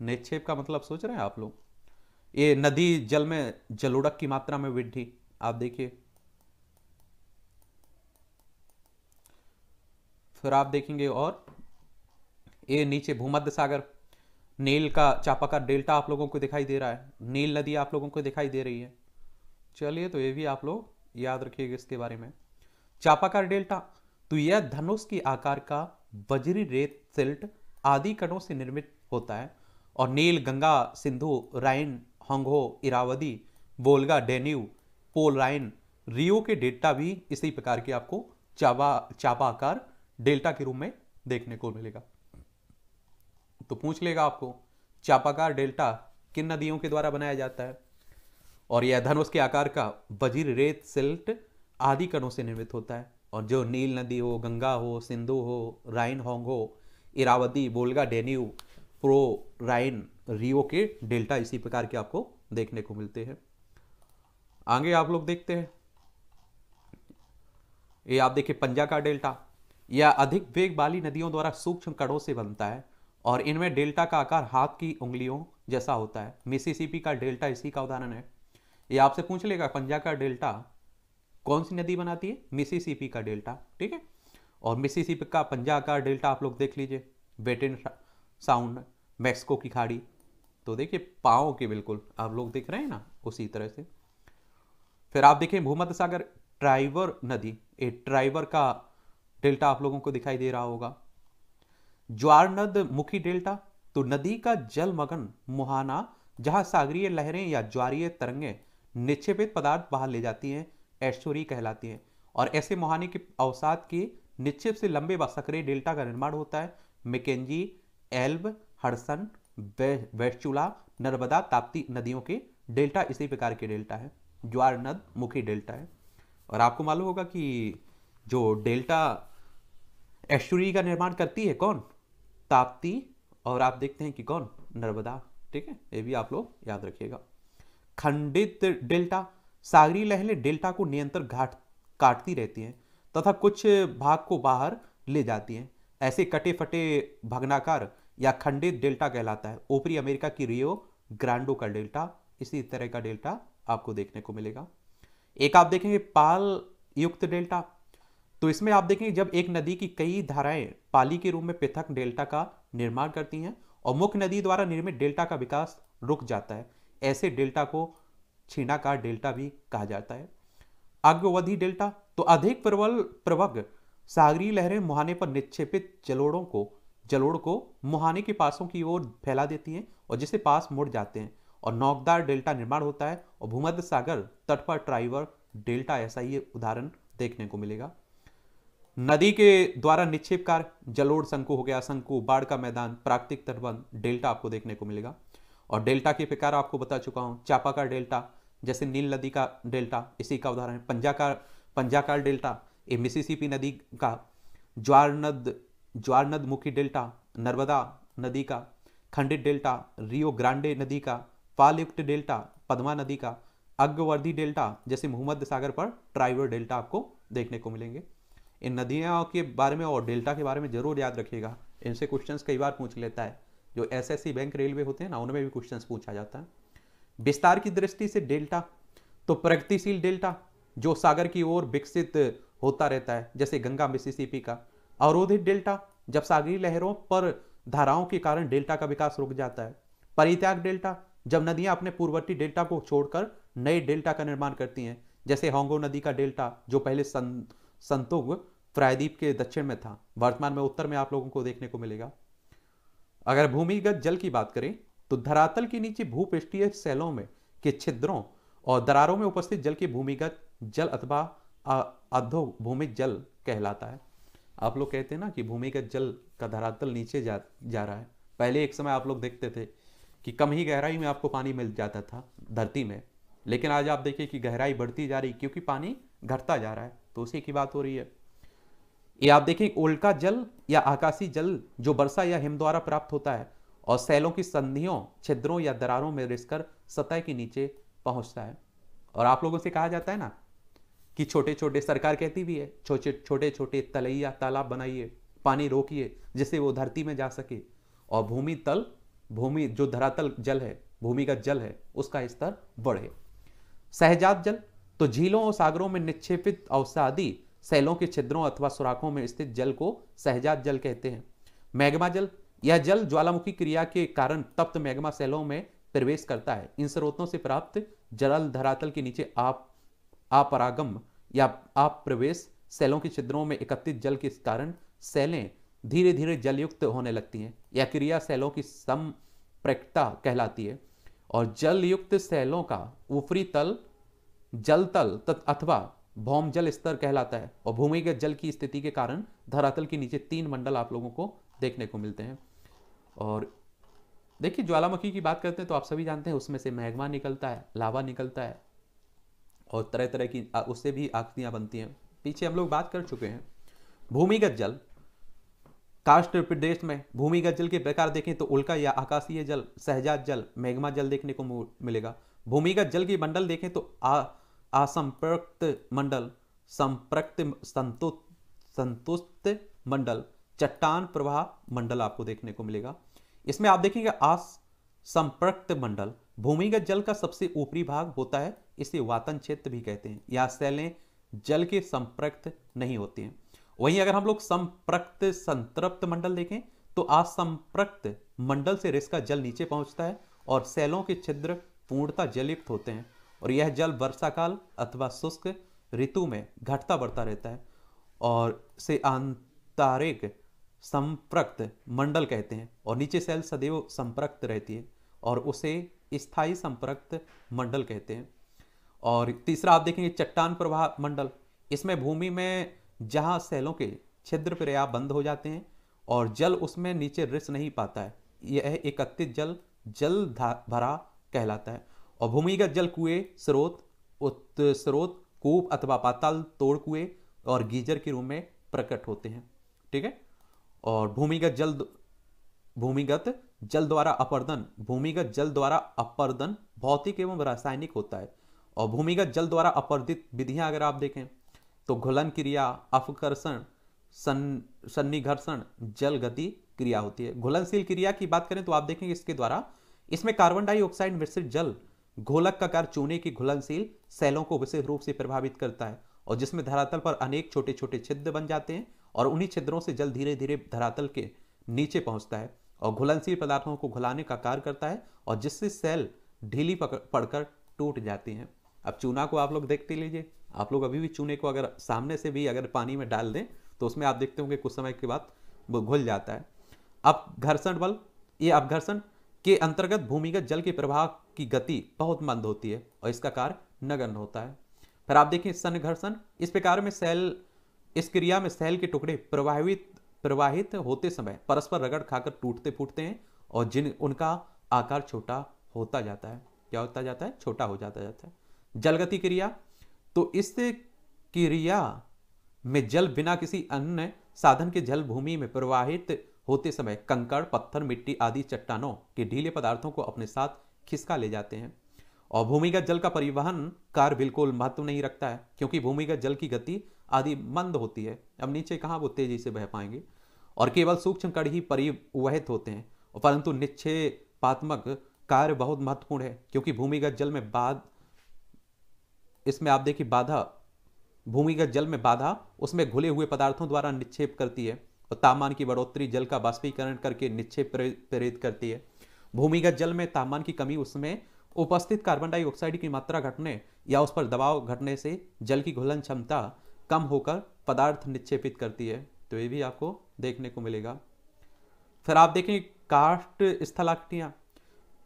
निक्षेप का मतलब सोच रहे हैं आप लोग ये नदी जल में जलोड़क की मात्रा में वृद्धि आप देखिए फिर आप देखेंगे और ये नीचे भूमध्य सागर नील का चापा का डेल्टा आप लोगों को दिखाई दे रहा है नील नदी आप लोगों को दिखाई दे रही है चलिए तो ये भी आप लोग याद रखिएगा इसके बारे में चापाकार डेल्टा तो यह धनुष के आकार का बजरी रेत सिल्ट आदि कणों से निर्मित होता है और नील गंगा सिंधु राइन होंगो इरावदी बोलगा डेन्यू पोल राइन रियो के डेल्टा भी इसी प्रकार के आपको चापा चापाकार डेल्टा के रूप में देखने को मिलेगा तो पूछ लेगा आपको चापाकार डेल्टा किन नदियों के द्वारा बनाया जाता है और यह धनुष के आकार का बजीर रेत सिल्ट आदि कणों से निर्मित होता है और जो नील नदी हो गंगा हो सिंधु हो राइन होंग हो इरावती बोलगा डेन्यू प्रो राइन रियो के डेल्टा इसी प्रकार के आपको देखने को मिलते हैं आगे आप लोग देखते हैं ये आप देखिए पंजा का डेल्टा यह अधिक वेग वाली नदियों द्वारा सूक्ष्म कड़ों से बनता है और इनमें डेल्टा का आकार हाथ की उंगलियों जैसा होता है मिसिसिपी का डेल्टा इसी का उदाहरण है ये आपसे पूछ लेगा पंजा का डेल्टा कौन सी नदी बनाती है मिसिसिपी का डेल्टा ठीक है और मिसिसिपी का पंजा का डेल्टा आप लोग देख लीजिए बेटिन साउंड मैक्सिको की खाड़ी तो देखिए पाओ के बिल्कुल आप लोग देख रहे हैं ना उसी तरह से फिर आप देखें भूमध्य सागर ट्राइवर नदी ये ट्राइवर का डेल्टा आप लोगों को दिखाई दे रहा होगा ज्वार नद मुखी डेल्टा तो नदी का जलमगन मुहाना जहां सागरीय लहरें या ज्वारीय तरंगे निक्षेपित पदार्थ बाहर ले जाती हैं ऐश्वरी कहलाती हैं और ऐसे मुहाने के अवसाद के निक्षेप से लंबे व सक्रिय डेल्टा का निर्माण होता है Mackenzie Elbe Hudson Vistula Narmada Tapti नदियों के डेल्टा इसी प्रकार के डेल्टा है ज्वार नद मुखी डेल्टा है और आपको मालूम होगा कि जो डेल्टा एश्चुरी का निर्माण करती है कौन ताप्ती और आप देखते हैं कि कौन नर्मदा ठीक है ये भी आप लोग याद रखिएगा खंडित डेल्टा सागरी लहरें डेल्टा को नियंत्रण घाट काटती रहती हैं तथा कुछ भाग को बाहर ले जाती हैं ऐसे कटे फटे भगनाकार या खंडित डेल्टा कहलाता है ऊपरी अमेरिका की रियो ग्रांडो का डेल्टा इसी तरह का डेल्टा आपको देखने को मिलेगा एक आप देखेंगे पाल युक्त डेल्टा तो इसमें आप देखेंगे जब एक नदी की कई धाराएं पाली के रूप में पृथक डेल्टा का निर्माण करती हैं और मुख्य नदी द्वारा निर्मित डेल्टा का विकास रुक जाता है ऐसे डेल्टा को छीनाकार डेल्टा भी कहा जाता है अग्रवधि डेल्टा तो अधिक प्रबल प्रवग सागरी लहरें मुहाने पर निक्षेपित जलोड़ों को जलोड़ को मुहाने के पासों की ओर फैला देती हैं और जिसे पास मुड़ जाते हैं और नौकदार डेल्टा निर्माण होता है और भूमध्य सागर तट पर ट्राइवर डेल्टा ऐसा ही उदाहरण देखने को मिलेगा नदी के द्वारा कार जलोड़ शंकु हो गया शंकु बाढ़ का मैदान प्राकृतिक तटबंध डेल्टा आपको देखने को मिलेगा और डेल्टा के प्रकार आपको बता चुका हूं चापा का डेल्टा जैसे नील नदी का डेल्टा इसी का उदाहरण पंजाकार पंजाकार डेल्टा ये मिसिसिपी नदी का ज्वारनद ज्वारनद मुखी डेल्टा नर्मदा नदी का खंडित डेल्टा रियो ग्रांडे नदी का पालयुक्त डेल्टा पदमा नदी का अग्रवर्धी डेल्टा जैसे मोहम्मद सागर पर ट्राइवर डेल्टा आपको देखने को मिलेंगे इन नदियों के बारे में और डेल्टा के बारे में जरूर याद रखिएगा इनसे क्वेश्चंस कई बार पूछ लेता है जो एसएससी बैंक रेलवे होते हैं ना उनमें भी क्वेश्चंस पूछा जाता है विस्तार की दृष्टि से डेल्टा तो प्रगतिशील डेल्टा जो सागर की ओर विकसित होता रहता है जैसे गंगा मिसिसिपी का अवरोधित डेल्टा जब सागरी लहरों पर धाराओं के कारण डेल्टा का विकास रुक जाता है परित्याग डेल्टा जब नदियां अपने पूर्ववर्ती डेल्टा को छोड़कर नए डेल्टा का निर्माण करती हैं जैसे होंगो नदी का डेल्टा जो पहले संतोग प्रायद्वीप के दक्षिण में था वर्तमान में उत्तर में आप लोगों को देखने को मिलेगा अगर भूमिगत जल की बात करें तो धरातल के नीचे भूपृष्ठीय सेलों में के छिद्रों और दरारों में उपस्थित जल की भूमिगत जल अथवा अधोभूमिक जल कहलाता है आप लोग कहते हैं ना कि भूमिगत जल का धरातल नीचे जा जा रहा है पहले एक समय आप लोग देखते थे कि कम ही गहराई में आपको पानी मिल जाता था धरती में लेकिन आज आप देखिए कि गहराई बढ़ती जा रही क्योंकि पानी घटता जा रहा है तो उसी की बात हो रही है ये आप देखें उल्का जल या आकाशीय जल जो वर्षा या हिम द्वारा प्राप्त होता है और सैलों की संधियों छिद्रों या दरारों में रिसकर सतह के नीचे पहुंचता है और आप लोगों से कहा जाता है ना कि छोटे छोटे सरकार कहती भी है छोटे छोटे छोटे तलैया तालाब बनाइए पानी रोकिए जिससे वो धरती में जा सके और भूमि तल भूमि जो धरातल जल है भूमि का जल है उसका स्तर बढ़े सहजात जल तो झीलों और सागरों में निक्षेपित अवसादी सैलों के छिद्रों अथवा सुराखों में स्थित जल को सहजात जल कहते हैं मैग्मा जल यह जल ज्वालामुखी क्रिया के कारण तप्त मैग्मा सैलों में प्रवेश करता है इन स्रोतों से प्राप्त जल धरातल के नीचे आप आपरागम या आप प्रवेश सैलों के छिद्रों में एकत्रित जल के कारण सेलें धीरे धीरे जलयुक्त होने लगती हैं यह क्रिया सेलों की सम्प्रक्ता कहलाती है और जलयुक्त सेलों का ऊपरी तल जलतल अथवा भौम जल स्तर कहलाता है और भूमिगत जल की स्थिति के कारण धरातल के नीचे तीन मंडल आप लोगों को देखने को मिलते हैं और देखिए ज्वालामुखी की बात करते हैं तो आप सभी जानते हैं उसमें से मैग्मा निकलता है लावा निकलता है और तरह तरह की उससे भी आकृतियां बनती हैं पीछे हम लोग बात कर चुके हैं भूमिगत जल काष्ट प्रदेश में भूमिगत जल के प्रकार देखें तो उल्का या आकाशीय जल सहजात जल मैग्मा जल देखने को मिलेगा भूमिगत जल की मंडल देखें तो आ असंप्रक्त मंडल संप्रक्त संतु संतुष्ट मंडल चट्टान प्रवाह मंडल आपको देखने को मिलेगा इसमें आप देखेंगे असंप्रक्त मंडल भूमिगत जल का सबसे ऊपरी भाग होता है इसे वातन क्षेत्र भी कहते हैं या सेलें जल के संप्रक्त नहीं होते हैं वहीं अगर हम लोग संप्रक्त संतृप्त मंडल देखें तो असंप्रक्त मंडल से रिस का जल नीचे पहुंचता है और सेलों के छिद्र पूर्णता जलयुक्त होते हैं और यह जल वर्षाकाल अथवा शुष्क ऋतु में घटता बढ़ता रहता है और से आंतरिक संप्रक्त मंडल कहते हैं और नीचे सेल सदैव संप्रक्त रहती है और उसे स्थायी संप्रक्त मंडल कहते हैं और तीसरा आप देखेंगे चट्टान प्रवाह मंडल इसमें भूमि में जहाँ सेलों के छिद्र प्रया बंद हो जाते हैं और जल उसमें नीचे रिस नहीं पाता है यह एकत्रित जल जल भरा कहलाता है और भूमिगत जल कुएं स्रोत स्रोत कूप अथवा पाताल तोड़ कुएं और गीजर के रूप में प्रकट होते हैं ठीक है और भूमिगत जल भूमिगत जल द्वारा अपर्दन भूमिगत जल द्वारा अपर्दन भौतिक एवं रासायनिक होता है और भूमिगत जल द्वारा अपर्दित विधियां अगर आप देखें तो घुलन क्रिया अपकर्षण सन्निघर्षण जल गति क्रिया होती है घुलनशील क्रिया की बात करें तो आप देखेंगे इसके द्वारा इसमें कार्बन डाइऑक्साइड मिश्रित जल घोलक का कार चूने की घुलनशील सेलों को विशेष रूप से प्रभावित करता है और जिसमें धरातल पर अनेक छोटे छोटे छिद्र बन जाते हैं और उन्हीं छिद्रों से जल धीरे धीरे धरातल के नीचे पहुंचता है और घुलनशील पदार्थों को घुलाने का कार्य करता है और जिससे सेल ढीली पड़कर टूट जाती हैं अब चूना को आप लोग देखते लीजिए आप लोग अभी भी चूने को अगर सामने से भी अगर पानी में डाल दें तो उसमें आप देखते होंगे कुछ समय के बाद वो घुल जाता है अब घर्षण बल ये अब घर्षण के अंतर्गत भूमिगत जल के प्रभाव की गति बहुत मंद होती है और इसका कार्य नगन होता है फिर आप देखें सन घर्षण इस प्रकार में सेल इस क्रिया में सेल के टुकड़े प्रवाहित प्रवाहित होते समय परस्पर रगड़ खाकर टूटते फूटते हैं और जिन उनका आकार छोटा होता जाता है क्या होता जाता है छोटा हो जाता जाता है जलगति क्रिया तो इस क्रिया में जल बिना किसी अन्य साधन के जल भूमि में प्रवाहित होते समय कंकड़ पत्थर मिट्टी आदि चट्टानों के ढीले पदार्थों को अपने साथ खिसका ले जाते हैं और भूमिगत जल का परिवहन कार्य बिल्कुल महत्व नहीं रखता है क्योंकि भूमिगत जल की गति आदि मंद होती है अब नीचे कहाँ वो तेजी से बह पाएंगे और केवल सूक्ष्म कण ही परिवहित होते हैं परंतु निक्षेपात्मक कार्य बहुत महत्वपूर्ण है क्योंकि भूमिगत जल में बाद इसमें आप देखिए बाधा भूमिगत जल में बाधा उसमें घुले हुए पदार्थों द्वारा निक्षेप करती है और तापमान की बढ़ोतरी जल का बाष्पीकरण करके निश्चय प्रेरित करती है भूमिगत जल में तापमान की कमी उसमें उपस्थित कार्बन डाइऑक्साइड की मात्रा घटने या उस पर दबाव घटने से जल की घुलन क्षमता कम होकर पदार्थ निक्षेपित करती है तो ये भी आपको देखने को मिलेगा फिर आप देखें काष्ट स्थलाकृतियाँ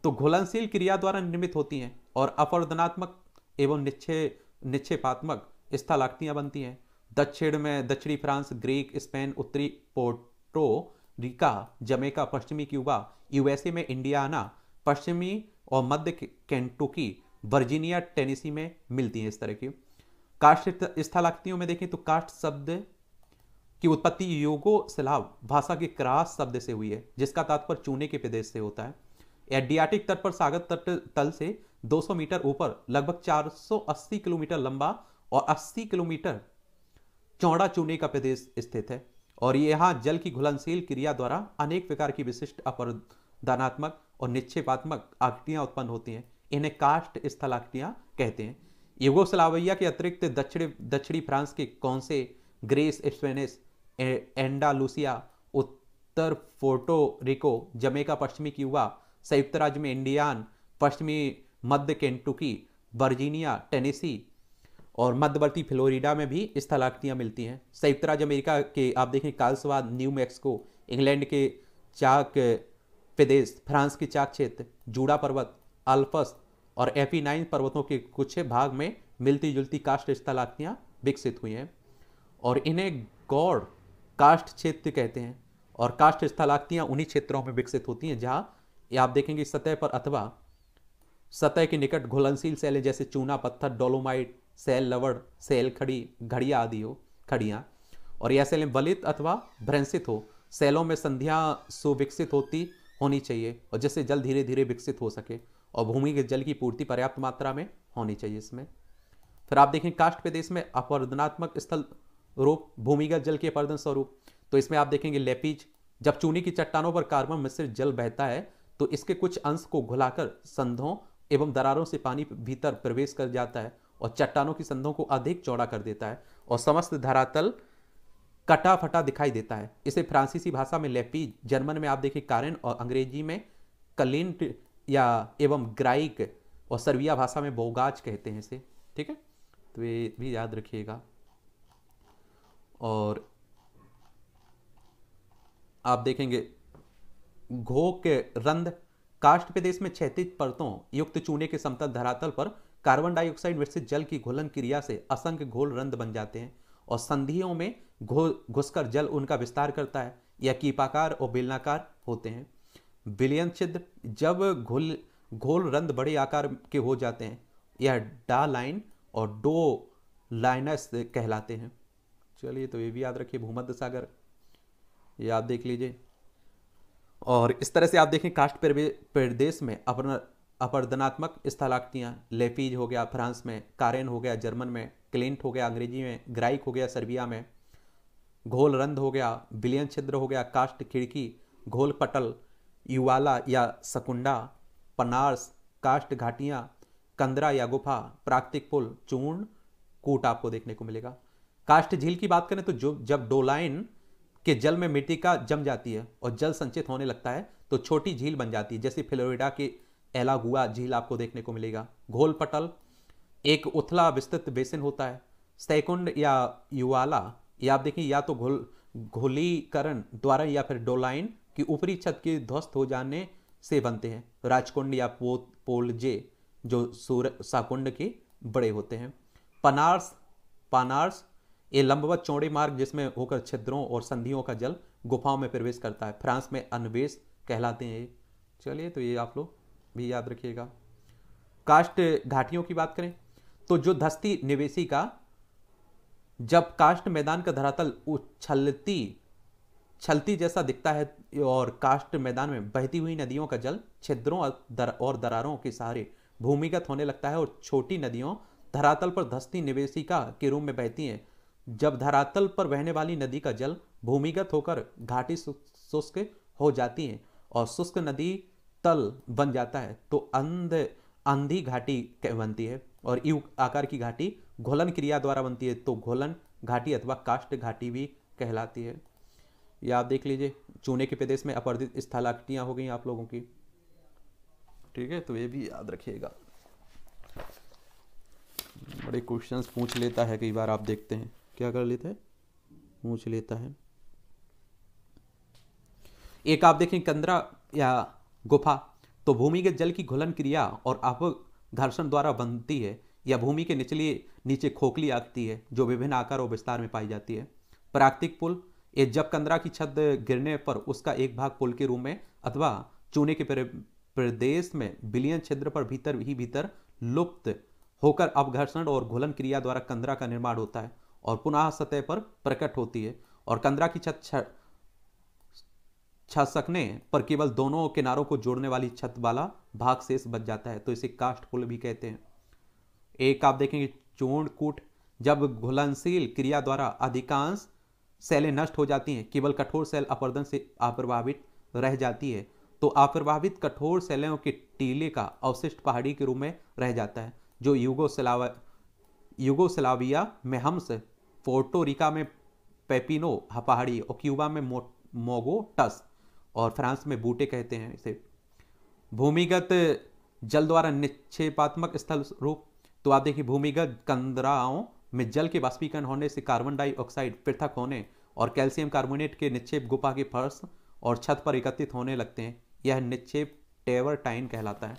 तो घुलनशील क्रिया द्वारा निर्मित होती हैं और अपवर्धनात्मक एवं निक्षे निक्षेपात्मक स्थलाकृतियाँ बनती हैं दक्षिण में दक्षिणी फ्रांस ग्रीक स्पेन उत्तरी पोर्टो रिका जमेका पश्चिमी क्यूबा यूएसए में इंडियाना पश्चिमी और मध्य कैंटुकी वर्जीनिया टेनेसी में मिलती हैं इस तरह की कास्ट स्थलाकृतियों में देखें तो कास्ट शब्द की उत्पत्ति योगो सलाव भाषा के क्रास शब्द से हुई है जिसका तात्पर्य चूने के प्रदेश से होता है एडियाटिक तट पर सागर तट तल से 200 मीटर ऊपर लगभग 480 किलोमीटर लंबा और 80 किलोमीटर चौड़ा चूने का प्रदेश स्थित है और यहाँ जल की घुलनशील क्रिया द्वारा अनेक प्रकार की विशिष्ट अपरदानात्मक और निक्षेपात्मक आकृतियाँ उत्पन्न होती हैं इन्हें काष्ट स्थल आकृतियाँ कहते हैं युगोसलावैया के अतिरिक्त दक्षिणी दक्षिणी फ्रांस के कौन से ग्रेस स्पेनिस एंडालूसिया उत्तर फोर्टो रिको जमेका पश्चिमी क्यूबा संयुक्त राज्य में इंडियान पश्चिमी मध्य केंटुकी वर्जीनिया टेनेसी और मध्यवर्ती फ्लोरिडा में भी स्थलाकृतियाँ मिलती हैं संयुक्त राज्य अमेरिका के आप देखें काल्सवाद न्यू मैक्सिको इंग्लैंड के चाक प्रदेश फ्रांस के चाक क्षेत्र जूड़ा पर्वत अल्फस और एपीनाइन पर्वतों के कुछ भाग में मिलती जुलती काष्ट स्थलाकृतियाँ विकसित हुई हैं और इन्हें गौड़ काष्ट क्षेत्र कहते हैं और काष्ट स्थलाकृतियाँ उन्हीं क्षेत्रों में विकसित होती हैं जहाँ आप देखेंगे सतह पर अथवा सतह के निकट घुलनशील शैलें जैसे चूना पत्थर डोलोमाइट सेल लवड़ सेल खड़ी घड़िया आदि हो खड़ियाँ और यह सेलें बलित अथवा भ्रंसित हो सेलों में संध्या सुविकसित होती होनी चाहिए और जिससे जल धीरे धीरे विकसित हो सके और भूमि के जल की पूर्ति पर्याप्त मात्रा में होनी चाहिए इसमें फिर आप देखें काष्ठ प्रदेश में अपवर्धनात्मक स्थल रूप भूमिगत जल के अपर्दन स्वरूप तो इसमें आप देखेंगे लेपीज जब चूनी की चट्टानों पर कार्बन मिश्रित जल बहता है तो इसके कुछ अंश को घुलाकर संधों एवं दरारों से पानी भीतर प्रवेश कर जाता है और चट्टानों की संधों को अधिक चौड़ा कर देता है और समस्त धरातल कटा फटा दिखाई देता है इसे फ्रांसीसी भाषा में लेपी जर्मन में आप देखिए कारेन और अंग्रेजी में कलिंट या एवं ग्राइक और सर्विया भाषा में बोगाज कहते हैं इसे ठीक है तो ये भी याद रखिएगा और आप देखेंगे घोक रंध काष्ट प्रदेश में क्षेत्रित परतों युक्त चूने के समतल धरातल पर कार्बन डाइऑक्साइड विकसित जल की घोलन क्रिया से असंख्य घोल रंध बन जाते हैं और संधियों में घो घुसकर जल उनका विस्तार करता है या कीपाकार और बेलनाकार होते हैं विलियन छिद्र जब घोल घोल रंध बड़े आकार के हो जाते हैं यह डा लाइन और डो लाइनस कहलाते हैं चलिए तो ये भी याद रखिए भूमध्य सागर ये आप देख लीजिए और इस तरह से आप देखें कास्ट प्रदेश में अपना अपर्दनात्मक स्थलाकृतियाँ लेपीज हो गया फ्रांस में कारेन हो गया जर्मन में क्लिंट हो गया अंग्रेजी में ग्राइक हो गया सर्बिया में घोल रंध हो गया बिलियन छिद्र हो गया कास्ट खिड़की घोल पटल युवाला या सकुंडा पनार्स कास्ट घाटियाँ कंदरा या गुफा प्राकृतिक पुल चूर्ण कूट आपको देखने को मिलेगा कास्ट झील की बात करें तो जो जब डोलाइन कि जल में मिट्टी का जम जाती है और जल संचित होने लगता है तो छोटी झील बन जाती है जैसे फ्लोरिडा की एलागुआ झील आपको देखने को मिलेगा घोल पटल एक उथला विस्तृत बेसिन होता है सैकुंड या युवाला या आप देखिए या तो घोल घोलीकरण द्वारा या फिर डोलाइन की ऊपरी छत के ध्वस्त हो जाने से बनते हैं राजकुंड या पो पोलजे जो सूर्य साकुंड के बड़े होते हैं पनार्स पानार्स ये लंबवत चौड़े मार्ग जिसमें होकर छिद्रों और संधियों का जल गुफाओं में प्रवेश करता है फ्रांस में अनवेश कहलाते हैं ये चलिए तो ये आप लोग भी याद रखिएगा काष्ट घाटियों की बात करें तो जो धस्ती निवेशी का जब काष्ट मैदान का धरातल उछलती छलती जैसा दिखता है और काष्ट मैदान में बहती हुई नदियों का जल छिद्रों और दरारों के सहारे भूमिगत होने लगता है और छोटी नदियों धरातल पर धस्ती निवेशिका के रूप में बहती हैं जब धरातल पर बहने वाली नदी का जल भूमिगत होकर घाटी शुष्क हो जाती है और शुष्क नदी तल बन जाता है तो अंध अंधी घाटी बनती है और यु आकार की घाटी घोलन क्रिया द्वारा बनती है तो घोलन घाटी अथवा काष्ट घाटी भी कहलाती है या आप देख लीजिए चूने के प्रदेश में अपराधित स्थलाकटियाँ हो गई आप लोगों की ठीक है तो ये भी याद रखिएगा बड़े क्वेश्चंस पूछ लेता है कई बार आप देखते हैं क्या कर लेता है मूछ लेता है एक आप देखें कंदरा या गुफा तो भूमिगत जल की घुलन क्रिया और आप घर्षण द्वारा बनती है या भूमि के निचली नीचे खोखली आती है जो विभिन्न आकार और विस्तार में पाई जाती है प्राकृतिक पुल ये जब कंदरा की छत गिरने पर उसका एक भाग पुल के रूप में अथवा चूने के प्रदेश में बिलियन छिद्र पर भीतर ही भीतर लुप्त होकर घर्षण और घुलन क्रिया द्वारा कंदरा का निर्माण होता है और पुनः सतह पर प्रकट होती है और कंदरा की छत सकने पर केवल दोनों किनारों को जोड़ने वाली छत वाला भाग शेष बच जाता है तो इसे काष्ट पुल भी कहते हैं एक आप देखेंगे चोण कूट जब घुलनशील क्रिया द्वारा अधिकांश सेलें नष्ट हो जाती हैं केवल कठोर सेल अपर्दन से अप्रभावित रह जाती है तो अप्रभावित कठोर सेलों के टीले का अवशिष्ट पहाड़ी के रूप में रह जाता है जो युगो युगोसलावा युगोसलाविया में हमस फोर्टो रिका में पेपिनो पहाड़ी और क्यूबा में मो, मोगो टस और फ्रांस में बूटे कहते हैं इसे भूमिगत जल द्वारा निक्षेपात्मक स्थल रूप तो आप देखिए भूमिगत कंदराओं में जल के बाष्पीकरण होने से कार्बन डाइऑक्साइड पृथक होने और कैल्शियम कार्बोनेट के निक्षेप गुफा के फर्श और छत पर एकत्रित होने लगते हैं यह निक्षेप टेवरटाइन कहलाता है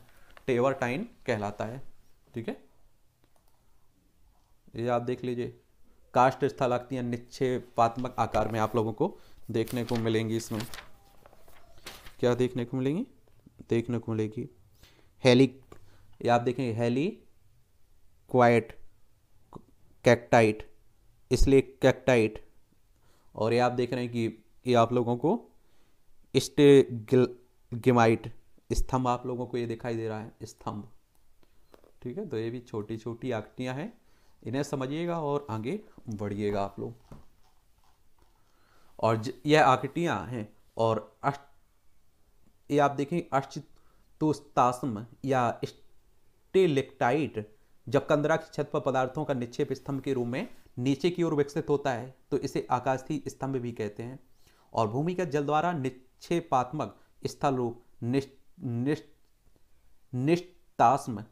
टेवरटाइन कहलाता है ठीक है ये आप देख लीजिए काष्ट स्थलाकृतियाँ निक्षेपात्मक आकार में आप लोगों को देखने को मिलेंगी इसमें क्या देखने को मिलेंगी देखने को मिलेगी हेली ये आप देखेंगे हेली क्वाइट कैक्टाइट इसलिए कैक्टाइट और ये आप देख रहे हैं कि ये आप लोगों को गिमाइट स्तंभ आप लोगों को ये दिखाई दे रहा है स्तंभ ठीक है तो ये भी छोटी छोटी आकृतियाँ हैं इन्हें समझिएगा और आगे बढ़िएगा आप लोग और यह आकृतियां हैं और अष्ट ये आप देखें अष्टोस्तासम या स्टेलेक्टाइट जब कंदरा की छत पर पदार्थों का निक्षेप स्तंभ के रूप में नीचे की ओर विकसित होता है तो इसे आकाशीय स्तंभ भी कहते हैं और भूमिगत जल द्वारा निक्षेपात्मक स्थल रूप निष्टास्म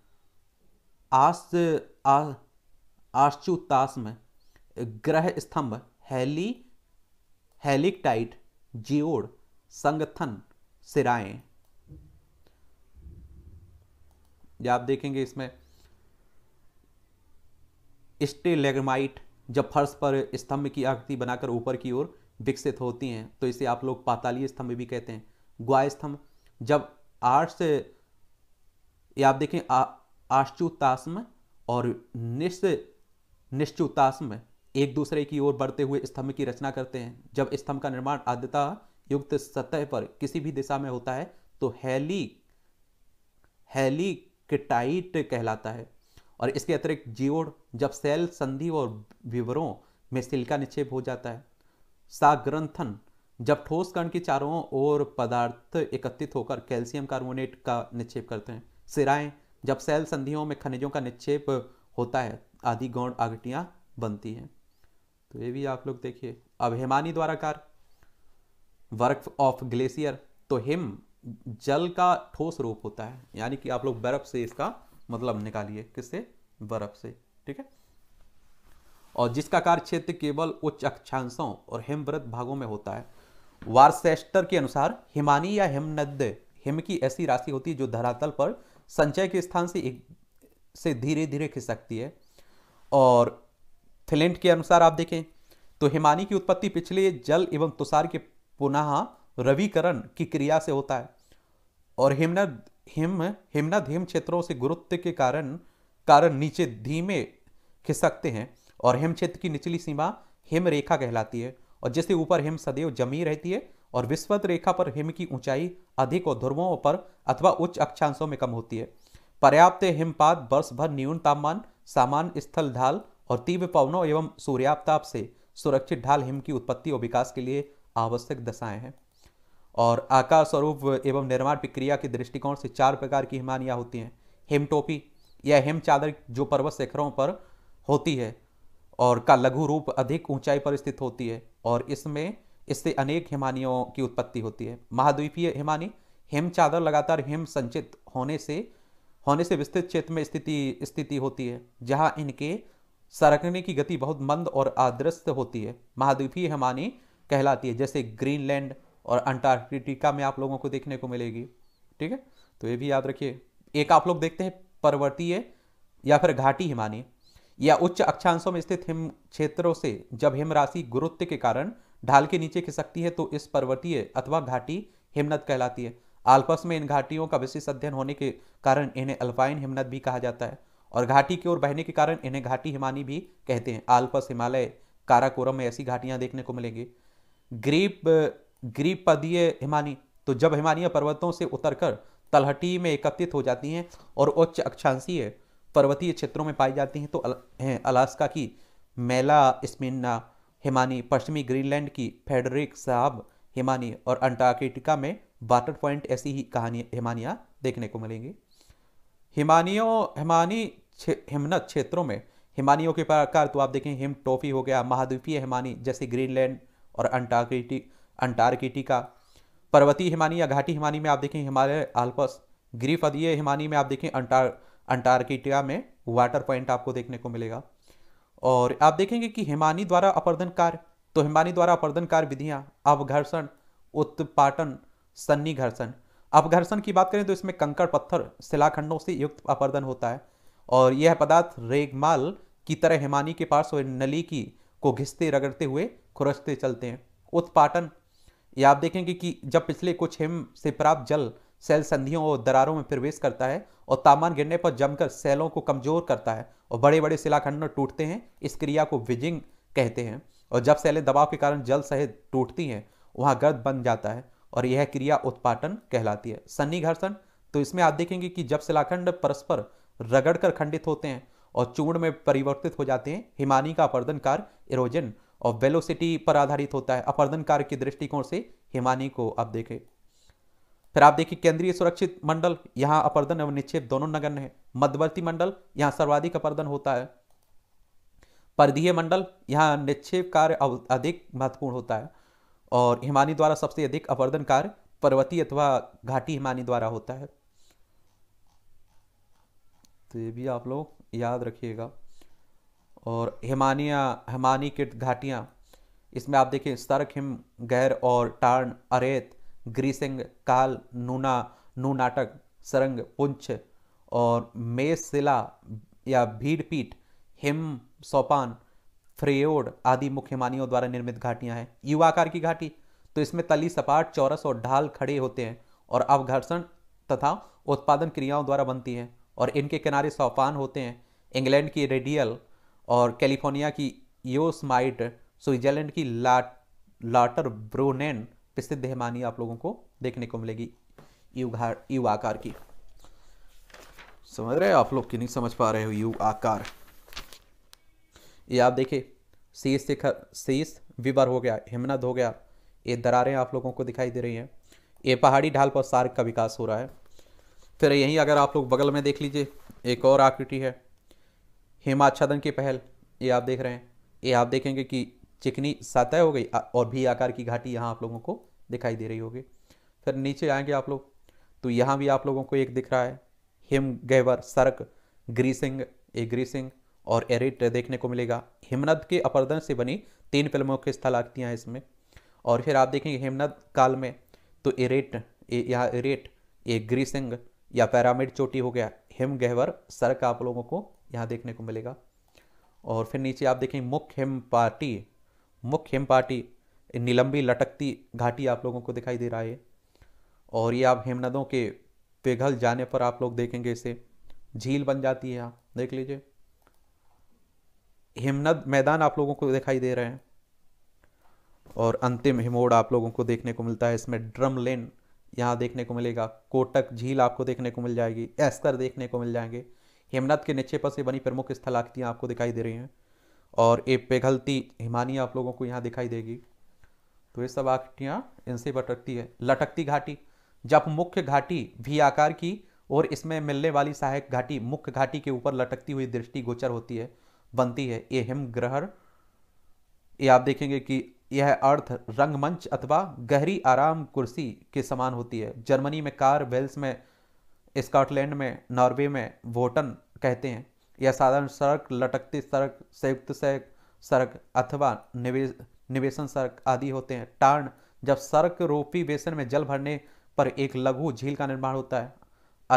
आस आर्चुतास में ग्रह स्तंभ हेली हेलिकटाइट जियोड संगठन सिराएं या आप देखेंगे इसमें स्टेलेगमाइट जब फर्श पर स्तंभ की आकृति बनाकर ऊपर की ओर विकसित होती हैं तो इसे आप लोग पातालीय स्तंभ भी कहते हैं ग्वा स्तंभ जब आर्ट्स या आप देखें आश्चुतास्म और निश्च निश्चुतास में एक दूसरे की ओर बढ़ते हुए स्तंभ की रचना करते हैं जब स्तंभ का निर्माण आद्यता युक्त सतह पर किसी भी दिशा में होता है तो हैली हेलिकटाइट कहलाता है और इसके अतिरिक्त जीवोड़ जब सेल संधि और विवरों में सिल्का निक्षेप हो जाता है साग्रंथन जब ठोस कण के चारों ओर पदार्थ एकत्रित होकर कैल्शियम कार्बोनेट का निक्षेप करते हैं सिराएं जब सेल संधियों में खनिजों का निक्षेप होता है आदि गौण आगटियाँ बनती हैं तो ये भी आप लोग देखिए अब हेमानी द्वाराकार वर्क ऑफ ग्लेशियर तो हिम जल का ठोस रूप होता है यानी कि आप लोग बर्फ से इसका मतलब निकालिए किससे बर्फ से ठीक है और जिसका कार्य क्षेत्र केवल उच्च अक्षांशों और हिमवृत भागों में होता है वार्सेस्टर के अनुसार हिमानी या हिमनद हिम की ऐसी राशि होती है जो धरातल पर संचय के स्थान से से धीरे धीरे खिसकती है और थेलेंट के अनुसार आप देखें तो हिमानी की उत्पत्ति पिछले जल एवं तुषार के पुनः रवीकरण की क्रिया से होता है और हिमनद हिम हिमनद हिम क्षेत्रों से गुरुत्व के कारण कारण नीचे धीमे खिसकते हैं और हिम क्षेत्र की निचली सीमा हिम रेखा कहलाती है और जिससे ऊपर हिम सदैव जमी रहती है और विस्वत रेखा पर हिम की ऊंचाई अधिक और ध्रुवों पर अथवा उच्च अक्षांशों में कम होती है पर्याप्त हिमपात वर्ष भर न्यून तापमान सामान्य स्थल ढाल और तीव्र पवनों एवं सूर्याप्ताप से सुरक्षित ढाल हिम की उत्पत्ति और विकास के लिए आवश्यक दशाएं हैं और आकार स्वरूप एवं निर्माण प्रक्रिया के दृष्टिकोण से चार प्रकार की हिमानियाँ होती हैं हिम टोपी यह हिम चादर जो पर्वत शिखरों पर होती है और का लघु रूप अधिक ऊंचाई पर स्थित होती है और इसमें इससे अनेक हिमानियों की उत्पत्ति होती है महाद्वीपीय हिमानी हिम चादर लगातार हिम संचित होने से होने से विस्तृत क्षेत्र में स्थिति स्थिति होती है जहां इनके सरकने की गति बहुत मंद और आदृश्य होती है महाद्वीपीय हिमानी कहलाती है जैसे ग्रीनलैंड और अंटार्कटिका में आप लोगों को देखने को मिलेगी ठीक है तो ये भी याद रखिए एक आप लोग देखते हैं पर्वतीय या फिर घाटी हिमानी या उच्च अक्षांशों में स्थित हिम क्षेत्रों से जब हिम राशि गुरुत्व के कारण ढाल के नीचे खिसकती है तो इस पर्वतीय अथवा घाटी हिमनद कहलाती है आल्पस में इन घाटियों का विशेष अध्ययन होने के कारण इन्हें अल्पाइन हिमनद भी कहा जाता है और घाटी की ओर बहने के कारण इन्हें घाटी हिमानी भी कहते हैं आल्पस हिमालय काराकोरम में ऐसी घाटियां देखने को मिलेंगी ग्रीप ग्रीपदीय हिमानी तो जब हिमालय पर्वतों से उतरकर तलहटी में एकत्रित हो जाती हैं और उच्च अक्षांशीय पर्वतीय क्षेत्रों में पाई जाती हैं तो हैं अलास्का की मेला स्मिन्ना हिमानी पश्चिमी ग्रीनलैंड की फेडरिक साहब हिमानी और अंटार्कटिका में वाटर पॉइंट ऐसी ही कहानी हिमानिया देखने को मिलेंगी हिमानियों हिमानी हिमनत क्षेत्रों में हिमानियों के प्रकार तो आप देखें हिम टोफी हो गया महाद्वीपीय हिमानी जैसे ग्रीनलैंड और अंटार्कटिकी अंटार्कटिका पर्वतीय हिमानी या घाटी हिमानी में आप देखें हिमालय आल्पस ग्रीफदीय हिमानी में आप देखें अंटार अंटार्कटिका में वाटर पॉइंट आपको देखने को मिलेगा और आप देखेंगे कि हिमानी द्वारा अपर्दन कार्य तो हिमानी द्वारा अपर्दन कार्य विधियाँ अवघर्षण उत्पाटन सन्नी घर्षण अपघर्षण की बात करें तो इसमें कंकड़ पत्थर शिलाखंडों से युक्त अपर्दन होता है और यह पदार्थ रेगमाल की तरह हिमानी के और नली की को घिसते रगड़ते हुए खुरसते चलते हैं उत्पाटन या आप देखेंगे कि जब पिछले कुछ हिम से प्राप्त जल सेल संधियों और दरारों में प्रवेश करता है और तापमान गिरने पर जमकर सेलों को कमजोर करता है और बड़े बड़े शिलाखंड टूटते हैं इस क्रिया को विजिंग कहते हैं और जब सेलें दबाव के कारण जल सहित टूटती हैं वहाँ गर्द बन जाता है और यह क्रिया उत्पाटन कहलाती है घर्षण तो इसमें आप देखेंगे कि जब शिलाखंड परस्पर रगड़कर खंडित होते हैं और चूर्ण में परिवर्तित हो जाते हैं हिमानी का अपर्दन कार इरोजन और वेलोसिटी पर आधारित होता है अपर्दन कार्य के दृष्टिकोण से हिमानी को आप देखें फिर आप देखिए केंद्रीय सुरक्षित मंडल यहाँ अपर्दन एवं निक्षेप दोनों नगण्य है मध्यवर्ती मंडल यहाँ सर्वाधिक अपर्दन होता है परधीय मंडल यहाँ निक्षेप कार्य अधिक महत्वपूर्ण होता है और हिमानी द्वारा सबसे अधिक अपवर्धन कार्य पर्वतीय अथवा घाटी हिमानी द्वारा होता है तो ये भी आप लोग याद रखिएगा और हिमानिया हिमानी किट घाटियाँ इसमें आप देखें सरक हिम गैर और टार्न अरेत ग्रीसिंग काल नूना नूनाटक सरंग पुंछ और मेसिला या भीड़पीठ हिम सोपान फ्रेयोड आदि मुख्य मानियों द्वारा निर्मित घाटियां हैं युवा आकार की घाटी तो इसमें तली सपाट चौरस और ढाल खड़े होते हैं और अवघर्षण तथा उत्पादन क्रियाओं द्वारा बनती हैं और इनके किनारे सौफान होते हैं इंग्लैंड की रेडियल और कैलिफोर्निया की योस्माइट स्विट्जरलैंड की लाट लाटर ब्रोनेन प्रसिद्ध हिमानी आप लोगों को देखने को मिलेगी युवा आकार की समझ रहे हो आप लोग कि नहीं समझ पा रहे हो यू आकार ये आप देखिए शीश शिखर शीश विवर हो गया हिमनद हो गया ये दरारें आप लोगों को दिखाई दे रही हैं ये पहाड़ी ढाल पर सार्क का विकास हो रहा है फिर यहीं अगर आप लोग बगल में देख लीजिए एक और आकृति है हिमाच्छादन की पहल ये आप देख रहे हैं ये आप देखेंगे कि चिकनी सतह हो गई और भी आकार की घाटी यहाँ आप लोगों को दिखाई दे रही होगी फिर नीचे आएंगे आप लोग तो यहाँ भी आप लोगों को एक दिख रहा है हिम गहवर सर्क ग्रीसिंग ये ग्रीसिंग और एरिट देखने को मिलेगा हिमनद के अपर्दन से बनी तीन फिल्मों स्थल आती हैं इसमें और फिर आप देखेंगे हिमनद काल में तो एरेट यहाँ एरेट ये ग्रीसिंग या पैरामिड चोटी हो गया हिम गहवर सर्क आप लोगों को यहाँ देखने को मिलेगा और फिर नीचे आप देखेंगे मुख्य हिम पार्टी मुख्य हिम पार्टी नीलंबी लटकती घाटी आप लोगों को दिखाई दे रहा है और ये आप हिमनदों के पिघल जाने पर आप लोग देखेंगे इसे झील बन जाती है यहाँ देख लीजिए हिमनद मैदान आप लोगों को दिखाई दे रहे हैं और अंतिम हिमोड आप लोगों को देखने को मिलता है इसमें ड्रम लेन यहाँ देखने को मिलेगा कोटक झील आपको देखने को मिल जाएगी एस्कर देखने को मिल जाएंगे हिमनद के नीचे पर से बनी प्रमुख स्थल आकृतियाँ आपको दिखाई दे रही हैं और ये पेघलती हिमानी आप लोगों को यहाँ दिखाई देगी तो ये सब आकृतियाँ इनसे बटकती है लटकती घाटी जब मुख्य घाटी भी आकार की और इसमें मिलने वाली सहायक घाटी मुख्य घाटी के ऊपर लटकती हुई दृष्टि गोचर होती है बनती है ये ग्रहण ये आप देखेंगे कि यह अर्थ रंगमंच अथवा गहरी आराम कुर्सी के समान होती है जर्मनी में कार वेल्स में स्कॉटलैंड में नॉर्वे में वोटन कहते हैं यह साधारण सड़क लटकती सड़क संयुक्त सड़क सड़क अथवा निवेश निवेशन सड़क आदि होते हैं टार्न जब सड़क रोपी बेसन में जल भरने पर एक लघु झील का निर्माण होता है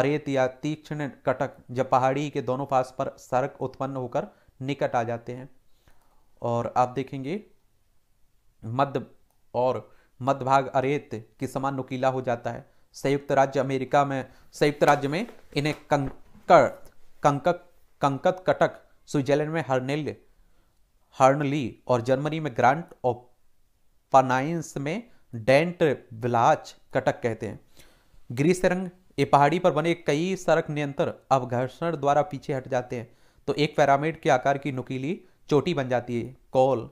अरेत या तीक्ष्ण कटक जब पहाड़ी के दोनों पास पर सड़क उत्पन्न होकर निकट आ जाते हैं और आप देखेंगे मध्य और मध्य भाग अरेत के समान नुकीला हो जाता है संयुक्त राज्य अमेरिका में संयुक्त राज्य में इन्हें कंकर कंकक कंकत कटक स्विट्जरलैंड में हर्नेल हर्नली और जर्मनी में ग्रांट और पनाइंस में डेंट विलाच कटक कहते हैं ग्रीस रंग ये पहाड़ी पर बने कई सड़क नियंत्रण अवघर्षण द्वारा पीछे हट जाते हैं तो एक पैरामिड के आकार की नुकीली चोटी बन जाती है कौल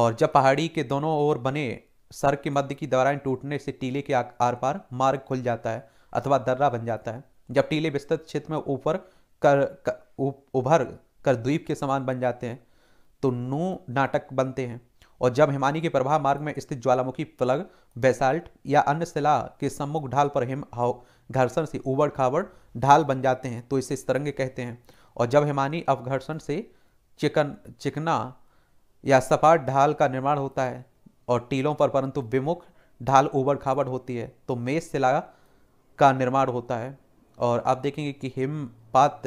और जब पहाड़ी के दोनों ओर बने सर के मध्य की दरारें टूटने से टीले के आर पार मार्ग खुल जाता है अथवा दर्रा बन जाता है जब टीले विस्तृत क्षेत्र में ऊपर कर, कर उभर कर द्वीप के समान बन जाते हैं तो नू नाटक बनते हैं और जब हिमानी के प्रभाव मार्ग में स्थित ज्वालामुखी प्लग बेसाल्ट या अन्य शिला के सम्मुख ढाल पर हिम घर्षण से उबड़ खाबड़ ढाल बन जाते हैं तो इसे तरंग कहते हैं और जब हिमानी अवघर्षण से चिकन चिकना या सपाट ढाल का निर्माण होता है और टीलों पर परंतु विमुख ढाल ऊबड़ खाबड़ होती है तो मेज शिला का निर्माण होता है और आप देखेंगे कि हिमपात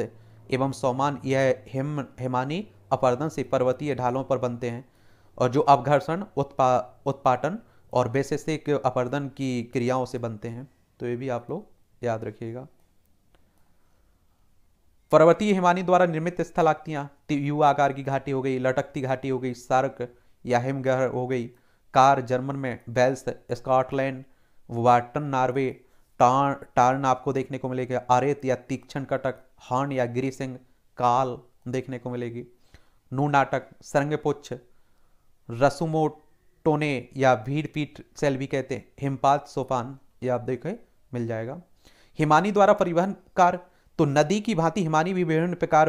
एवं सौमान यह हिम हिमानी अपर्दन से पर्वतीय ढालों पर बनते हैं और जो अवघर्षण उत्पा उत्पाटन और वैशेषिक अपर्दन की क्रियाओं से बनते हैं तो ये भी आप लोग याद रखिएगा पर्वतीय हिमानी द्वारा निर्मित आकतियाँ यू आकार की घाटी हो गई लटकती घाटी हो गई सार्क या हिमगहर हो गई कार जर्मन में बेल्स स्कॉटलैंड वाटन नार्वे टार, टार्न आपको देखने को मिलेगी आरेत या तीक्षण कटक हॉर्न या गिरिसिंग काल देखने को मिलेगी नू नाटक सरंगपुच्छ रसुमो टोने या भीड़ पीठ सेल भी कहते हैं हिमपात सोपान ये आप देखें मिल जाएगा हिमानी द्वारा परिवहन कार तो नदी की भांति हिमानी भी विभिन्न प्रकार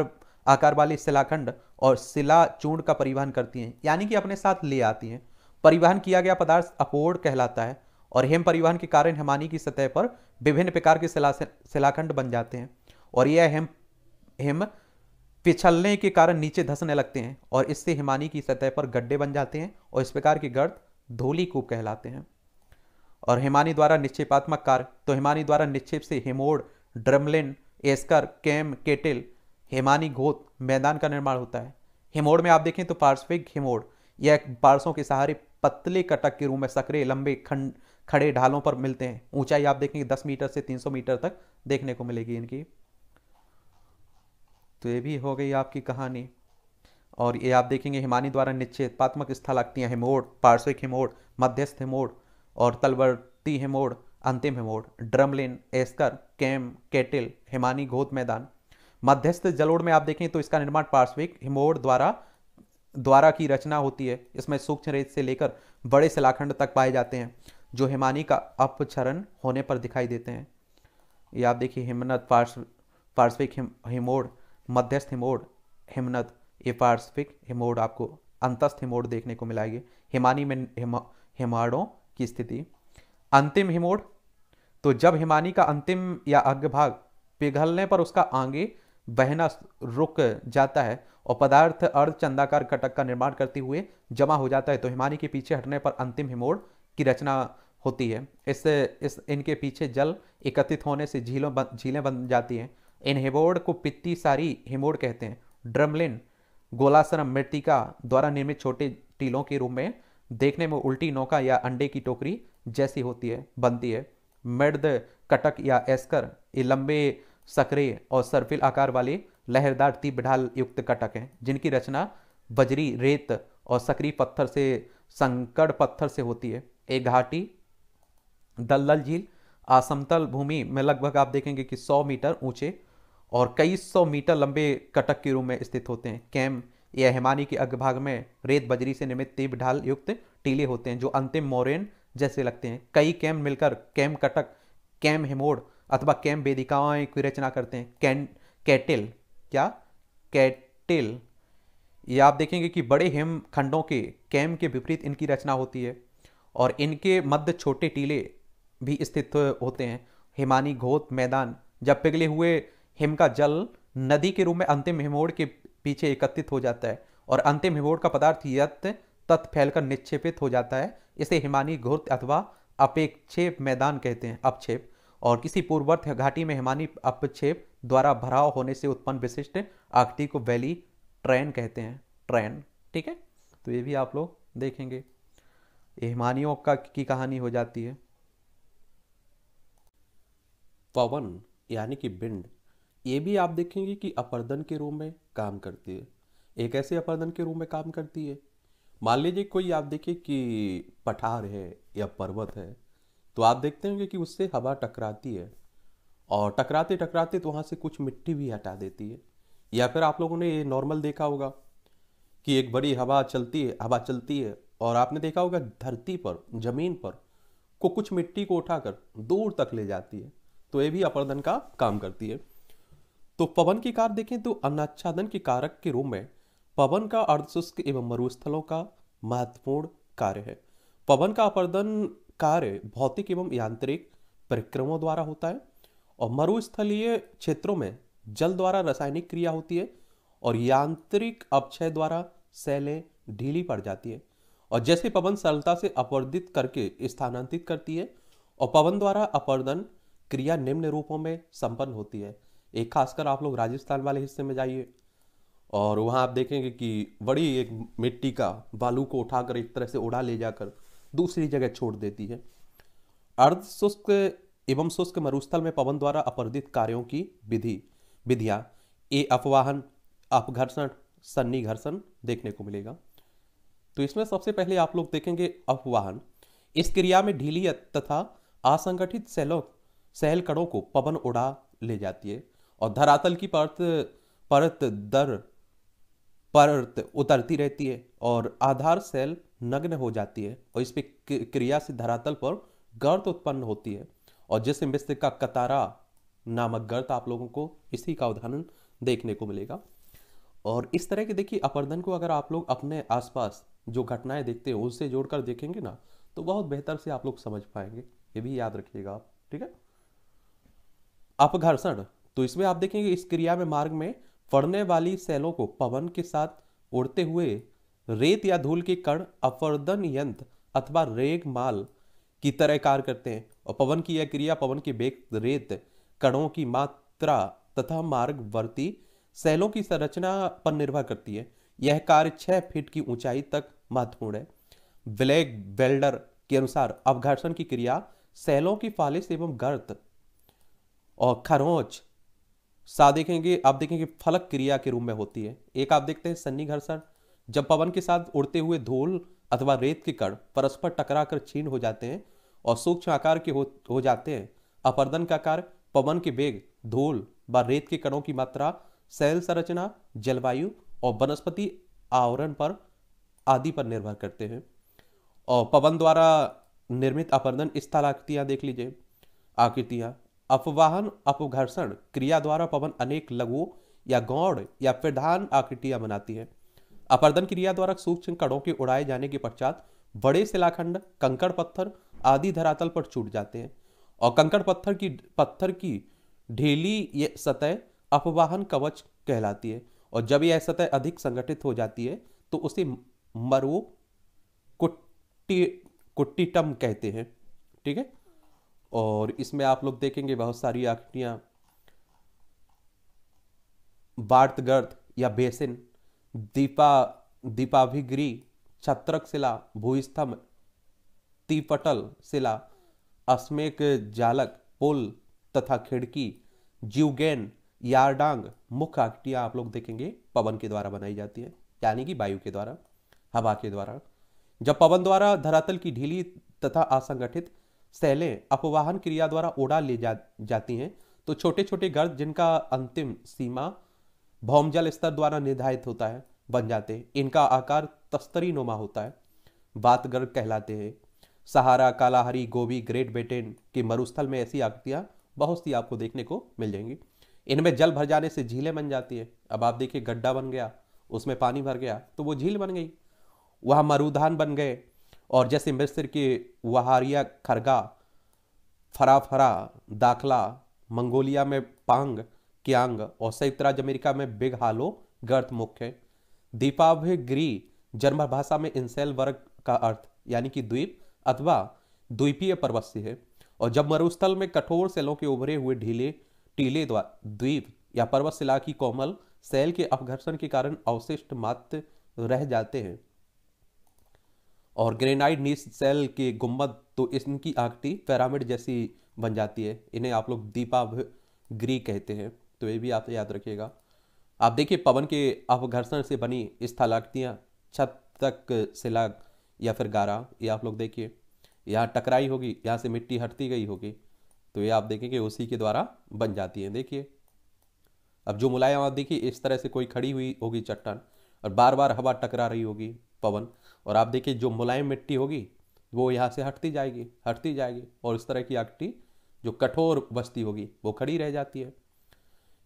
आकार वाले शिलाखंड और शिला चूर्ण का परिवहन करती हैं यानी कि अपने साथ ले आती हैं परिवहन किया गया पदार्थ अपोड़ कहलाता है और हिम परिवहन के कारण हिमानी की सतह पर विभिन्न प्रकार के शिलाखंड बन जाते हैं और यह हिम हिम पिछलने के कारण नीचे धसने लगते हैं और इससे हिमानी की सतह पर गड्ढे बन जाते हैं और इस प्रकार के गर्द धूली कूप कहलाते हैं और हिमानी द्वारा निक्षेपात्मक कार्य तो हिमानी द्वारा निक्षेप से हिमोड़ ड्रमलिन एस्कर कैम केटिल हेमानी घोत मैदान का निर्माण होता है हिमोड़ में आप देखें तो पार्श्विक हिमोड़ यह बारसों के सहारे पतले कटक के रूप में सकरे लंबे खंड खड़े ढालों पर मिलते हैं ऊंचाई आप देखेंगे 10 मीटर से 300 मीटर तक देखने को मिलेगी इनकी तो ये भी हो गई आपकी कहानी और ये आप देखेंगे हिमानी द्वारा निश्चित पात्मक स्थल आगती हैं हिमोड़ पार्श्विक हिमोड़ मध्यस्थ हिमोड़ और तलवर्ती हिमोड़ अंतिम हिमोड़ ड्रमलिन एस्कर कैम केटिल हिमानी घोत मैदान मध्यस्थ जलोड़ में आप देखें तो इसका निर्माण पार्श्विक हिमोड़ द्वारा द्वारा की रचना होती है इसमें सूक्ष्म रेत से लेकर बड़े शिलाखंड तक पाए जाते हैं जो हिमानी का अपचरण होने पर दिखाई देते हैं ये आप देखिए हिमनद पार्श्व पार्श्विक हिम हिमोड़ मध्यस्थ हिमोड़ हिमनद ये पार्श्विक हिमोड़ आपको अंतस्थ हिमोड़ देखने को मिलाएगी हिमानी में हिम हिमाड़ों की स्थिति अंतिम हिमोड़ तो जब हिमानी का अंतिम या अग्रभाग पिघलने पर उसका आगे बहना रुक जाता है और पदार्थ अर्धचंदाकार घटक का निर्माण करते हुए जमा हो जाता है तो हिमानी के पीछे हटने पर अंतिम हिमोड़ की रचना होती है इससे इस इनके पीछे जल एकत्रित होने से झीलों बन झीलें बन जाती हैं इन हिमोड़ को पित्ती सारी हिमोड़ कहते हैं ड्रमलिन गोलाश्रम मृतिका द्वारा निर्मित छोटे टीलों के रूप में देखने में उल्टी नौका या अंडे की टोकरी जैसी होती है बनती है मृद कटक या एस्कर ये लंबे सक्रिय और सर्फिल आकार वाले लहरदार तीप ढाल युक्त कटक हैं जिनकी रचना बजरी रेत और सक्रिय पत्थर से संकड़ पत्थर से होती है ये घाटी दलदल झील असमतल भूमि में लगभग आप देखेंगे कि 100 मीटर ऊंचे और कई सौ मीटर लंबे कटक के रूप में स्थित होते हैं कैम या हिमानी के अग्रभाग में रेत बजरी से निर्मित तीब ढाल युक्त टीले होते हैं जो अंतिम मोरेन जैसे लगते हैं कई कैम मिलकर कैम कटक कैम हिमोड़ अथवा कैम वेदिकाएँ की रचना करते हैं कैन कैटिल क्या कैटिल ये आप देखेंगे कि बड़े हिम खंडों के कैम के विपरीत इनकी रचना होती है और इनके मध्य छोटे टीले भी स्थित होते हैं हिमानी घोत मैदान जब पिघले हुए हिम का जल नदी के रूप में अंतिम हिमोड़ के पीछे एकत्रित हो जाता है और अंतिम हिमोड़ का पदार्थ यत्त तत् फैलकर निक्षेपित हो जाता है इसे हिमानी घुर्त अथवा अपेक्षेप मैदान कहते हैं अपक्षेप और किसी पूर्वर्थ घाटी में हिमानी अपक्षेप द्वारा भराव होने से उत्पन्न विशिष्ट आकृति को वैली ट्रेन कहते हैं ट्रेन ठीक है तो ये भी आप लोग देखेंगे हिमानियों का की कहानी हो जाती है पवन यानी कि बिंड ये भी आप देखेंगे कि अपर्दन के रूप में काम करती है एक ऐसे अपर्दन के रूप में काम करती है मान लीजिए कोई आप देखिए कि पठार है या पर्वत है तो आप देखते होंगे कि उससे हवा टकराती है और टकराते टकराते तो वहाँ से कुछ मिट्टी भी हटा देती है या फिर आप लोगों ने ये नॉर्मल देखा होगा कि एक बड़ी हवा चलती है हवा चलती है और आपने देखा होगा धरती पर जमीन पर को कुछ मिट्टी को उठाकर दूर तक ले जाती है तो ये भी अपरदन का काम करती है तो पवन की कार देखें तो अनाच्छादन के कारक के रूप में पवन का अर्धशुष्क एवं मरुस्थलों का महत्वपूर्ण कार्य है पवन का अपर्दन कार्य भौतिक एवं यांत्रिक परिक्रमों द्वारा होता है और मरुस्थलीय क्षेत्रों में जल द्वारा रासायनिक क्रिया होती है और यांत्रिक अपक्षय द्वारा सैलें ढीली पड़ जाती है और जैसे पवन सरलता से अपर्दित करके स्थानांतरित करती है और पवन द्वारा अपर्दन क्रिया निम्न रूपों में संपन्न होती है एक खासकर आप लोग राजस्थान वाले हिस्से में जाइए और वहाँ आप देखेंगे कि बड़ी एक मिट्टी का बालू को उठाकर एक तरह से उड़ा ले जाकर दूसरी जगह छोड़ देती है अर्ध शुष्क एवं शुष्क मरुस्थल में पवन द्वारा अपर्दित कार्यों की विधि विधियाँ ए अफवाहन अपघर्षण सन्नी घर्षण देखने को मिलेगा तो इसमें सबसे पहले आप लोग देखेंगे अफवाहन इस क्रिया में ढीली तथा असंगठित सैलों सहलकड़ों को पवन उड़ा ले जाती है और धरातल की परत परत दर परत उतरती रहती है और आधार सेल नग्न हो जाती है और इस पर क्रिया से धरातल पर गर्त उत्पन्न होती है और जिस मिस्र का कतारा नामक गर्त आप लोगों को इसी का उदाहरण देखने को मिलेगा और इस तरह के देखिए अपर्दन को अगर आप लोग अपने आसपास जो घटनाएं देखते हैं उससे जोड़कर देखेंगे ना तो बहुत बेहतर से आप लोग समझ पाएंगे ये भी याद रखिएगा आप ठीक है अपघर्षण तो इसमें आप देखेंगे इस क्रिया में मार्ग में फड़ने वाली सेलों को पवन के साथ उड़ते हुए रेत या धूल के कण अपवर्धन यंत्र अथवा रेग माल की तरह कार्य करते हैं और पवन की यह क्रिया पवन की बेग रेत कणों की मात्रा तथा मार्गवर्ती सेलों की संरचना पर निर्भर करती है यह कार्य छह फीट की ऊंचाई तक महत्वपूर्ण है ब्लैक वेल्डर के अनुसार अवघर्षण की क्रिया सेलों की फालिश एवं गर्त और खरोच सा देखेंगे आप देखेंगे फलक क्रिया के रूप में होती है एक आप देखते हैं सन्नी घर्षण जब पवन के साथ उड़ते हुए धूल अथवा रेत के कण परस्पर टकरा कर छीन हो जाते हैं और सूक्ष्म आकार के हो, हो जाते हैं अपर्दन का कार्य पवन के वेग धूल व रेत के कणों की मात्रा शैल संरचना जलवायु और वनस्पति आवरण पर आदि पर निर्भर करते हैं और पवन द्वारा निर्मित अपर्दन स्थलाकृतियाँ देख लीजिए आकृतियाँ अपवाहन अपघर्षण क्रिया द्वारा पवन अनेक लघु या गौड़ या प्रधान आकृतियां बनाती है अपर्दन क्रिया द्वारा सूक्ष्म कणों के उड़ाए जाने के पश्चात बड़े शिलाखंड कंकड़ पत्थर आदि धरातल पर छूट जाते हैं और कंकड़ पत्थर की पत्थर की ढीली ये सतह अपवाहन कवच कहलाती है और जब यह सतह अधिक संगठित हो जाती है तो उसे मरु कुट्टी कुट्टीटम कहते हैं ठीक है और इसमें आप लोग देखेंगे बहुत सारी आकृतियाँ गर्द या बेसिन दीपा दीपाभिग्री छत्रक शिला भूस्तंभ तिपटल शिला अस्मेक जालक पुल तथा खिड़की जीवगैन यारडांग मुख्य आकृतियाँ आप लोग देखेंगे पवन के द्वारा बनाई जाती है यानी कि वायु के द्वारा हवा के द्वारा जब पवन द्वारा धरातल की ढीली तथा असंगठित सैलें अपवाहन क्रिया द्वारा ओढ़ा ले जा, जाती हैं तो छोटे छोटे गर्द जिनका अंतिम सीमा भौमजल स्तर द्वारा निर्धारित होता है बन जाते हैं इनका आकार तस्तरी नुमा होता है बात गर्द कहलाते हैं Sahara Kalahari Gobi Great Britain के मरुस्थल में ऐसी आकृतियाँ बहुत सी आपको देखने को मिल जाएंगी इनमें जल भर जाने से झीलें बन जाती है अब आप देखिए गड्ढा बन गया उसमें पानी भर गया तो वो झील बन गई वहाँ मरुधान बन गए और जैसे मिस्र के वहारिया खरगा फराफरा दाखला मंगोलिया में पांग क्यांग और संयुक्त राज्य अमेरिका में बिग हालो गर्त मुख्य दीपाभिग्री जर्मन भाषा में इंसेल वर्ग का अर्थ यानी कि द्वीप अथवा द्वीपीय पर्वत से है और जब मरुस्थल में कठोर सेलों के उभरे हुए ढीले टीले द्वीप या पर्वत शिला की कोमल सेल के अपघर्षण के कारण अवशिष्ट मात्र रह जाते हैं और ग्रेनाइट नीस सेल के गुम्बद तो इनकी आकृति पैरामिड जैसी बन जाती है इन्हें आप लोग दीपा ग्री कहते हैं तो ये भी आप याद रखिएगा आप देखिए पवन के अपघर्षण से बनी स्थलाकृतियाँ छत तक सिला या फिर गारा ये आप लोग देखिए यहाँ टकराई होगी यहाँ से मिट्टी हटती गई होगी तो ये आप देखेंगे उसी के द्वारा बन जाती है देखिए अब जो मुलायम आप देखिए इस तरह से कोई खड़ी हुई होगी चट्टान और बार बार हवा टकरा रही होगी पवन और आप देखिए जो मुलायम मिट्टी होगी वो यहाँ से हटती जाएगी हटती जाएगी और इस तरह की आकटी जो कठोर बस्ती होगी वो खड़ी रह जाती है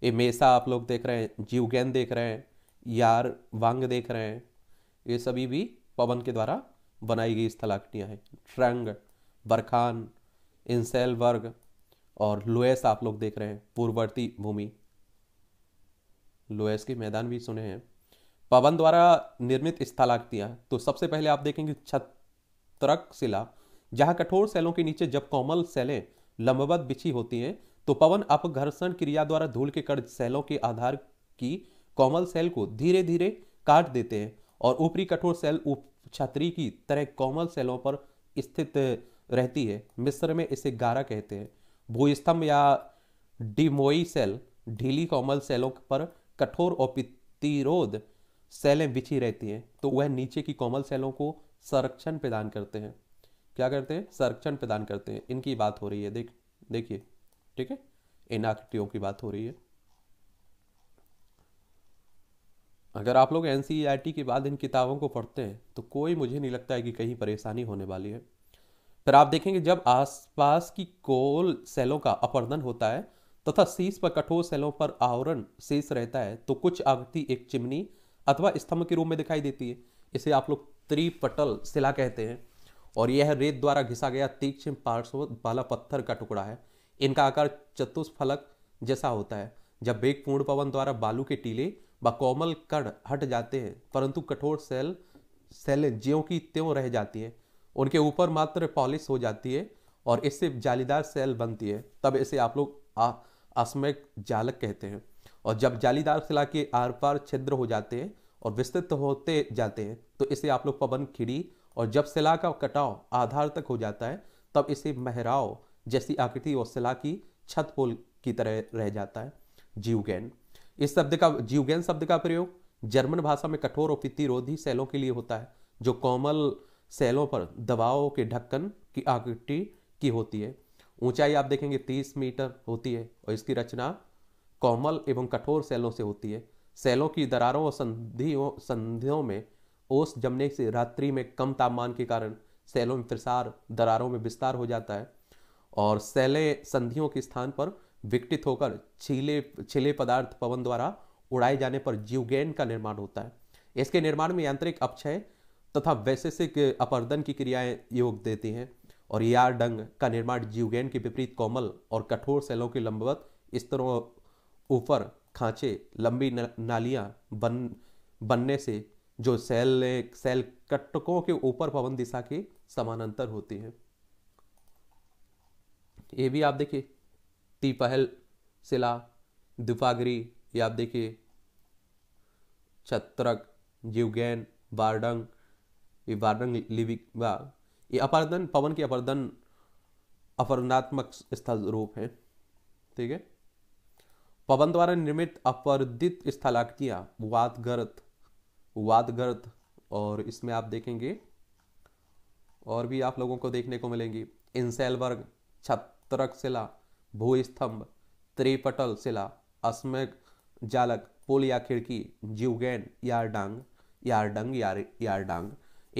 ये मेसा आप लोग देख रहे हैं जीव गेंद देख रहे हैं यार वांग देख रहे हैं ये सभी भी पवन के द्वारा बनाई गई स्थलाकृतियाँ हैं ट्रंग बरखान इंसेल वर्ग और लोएस आप लोग देख रहे हैं पूर्ववर्ती भूमि लोएस के मैदान भी सुने हैं पवन द्वारा निर्मित स्थलाकृतियाँ तो सबसे पहले आप देखेंगे छत्रक शिला जहाँ कठोर सेलों के नीचे जब कोमल सेलें लंबवत बिछी होती हैं तो पवन अपघर्षण क्रिया द्वारा धूल के कण सेलों के आधार की कोमल सेल को धीरे धीरे काट देते हैं और ऊपरी कठोर सेल उप छतरी की तरह कोमल सेलों पर स्थित रहती है मिस्र में इसे गारा कहते हैं भूस्तंभ या डिमोई सेल ढीली कोमल सेलों पर कठोर और प्रतिरोध सेलें बिछी रहती हैं तो वह नीचे की कोमल सेलों को संरक्षण प्रदान करते हैं क्या करते हैं संरक्षण प्रदान करते हैं इनकी बात हो रही है देख देखिए ठीक है इन आकृतियों की बात हो रही है अगर आप लोग एन e के बाद इन किताबों को पढ़ते हैं तो कोई मुझे नहीं लगता है कि कहीं परेशानी होने वाली है फिर आप देखेंगे जब आसपास की कोल सेलों का अपर्दन होता है तथा शीश पर कठोर सेलों पर आवरण शेष रहता है तो कुछ आकृति एक चिमनी अथवा स्तंभ के रूप में दिखाई देती है इसे आप लोग त्रिपटल शिला कहते हैं और यह है रेत द्वारा घिसा गया तीक्ष्ण पार्श्व वाला पत्थर का टुकड़ा है इनका आकार चतुष्फलक जैसा होता है जब वेग पूर्ण पवन द्वारा बालू के टीले व कोमल कण हट जाते हैं परंतु कठोर सेल सेलें ज्यो की त्यों रह जाती है उनके ऊपर मात्र पॉलिश हो जाती है और इससे जालीदार सेल बनती है तब इसे आप लोग आसमय जालक कहते हैं और जब जालीदार किला के आर पार छिद्र हो जाते हैं और विस्तृत होते जाते हैं तो इसे आप लोग पवन खिड़ी और जब सिला का कटाव आधार तक हो जाता है तब इसे महराव जैसी आकृति और सिला की छत पोल की तरह रह जाता है जीवगैन इस शब्द का जीवगैन शब्द का प्रयोग जर्मन भाषा में कठोर और प्रतिरोधी शैलों के लिए होता है जो कोमल सेलों पर दबाव के ढक्कन की आकृति की होती है ऊंचाई आप देखेंगे 30 मीटर होती है और इसकी रचना कोमल एवं कठोर सेलों से होती है सेलों की दरारों और संधियों संधियों में ओस जमने से रात्रि में कम तापमान के कारण सेलों में प्रसार दरारों में विस्तार हो जाता है और सेले संधियों के स्थान पर विकटित होकर छीले छिले पदार्थ पवन द्वारा उड़ाए जाने पर जीवगैन का निर्माण होता है इसके निर्माण में यांत्रिक अपक्षय तथा वैशेषिक अपर्दन की क्रियाएं योग देती हैं और यार डंग का निर्माण जीवगैन के विपरीत कोमल और कठोर सेलों के लंबवत स्तरों ऊपर खांचे लंबी नालियां बन बनने से जो सेल सेल कटकों के ऊपर पवन दिशा के समानांतर होती हैं ये भी आप देखिए तिपहल शिला दीपागिरी ये आप देखिए छत्रक जीवगैन बारडंग ये बारडंग वा ये अपर्दन पवन के अपर्दन अपर्णात्मक स्थल रूप है ठीक है पवन द्वारा निर्मित अपरदित स्थलाकृतियां वादगर्त वादगर्त और इसमें आप देखेंगे और भी आप लोगों को देखने को मिलेंगी इंसेलवर्ग छत्रक शिला भूस्तंभ त्रिपटल शिला अस्मय जालक पुल या खिड़की जीवगैन यारडांग यारडंग यार यारडांग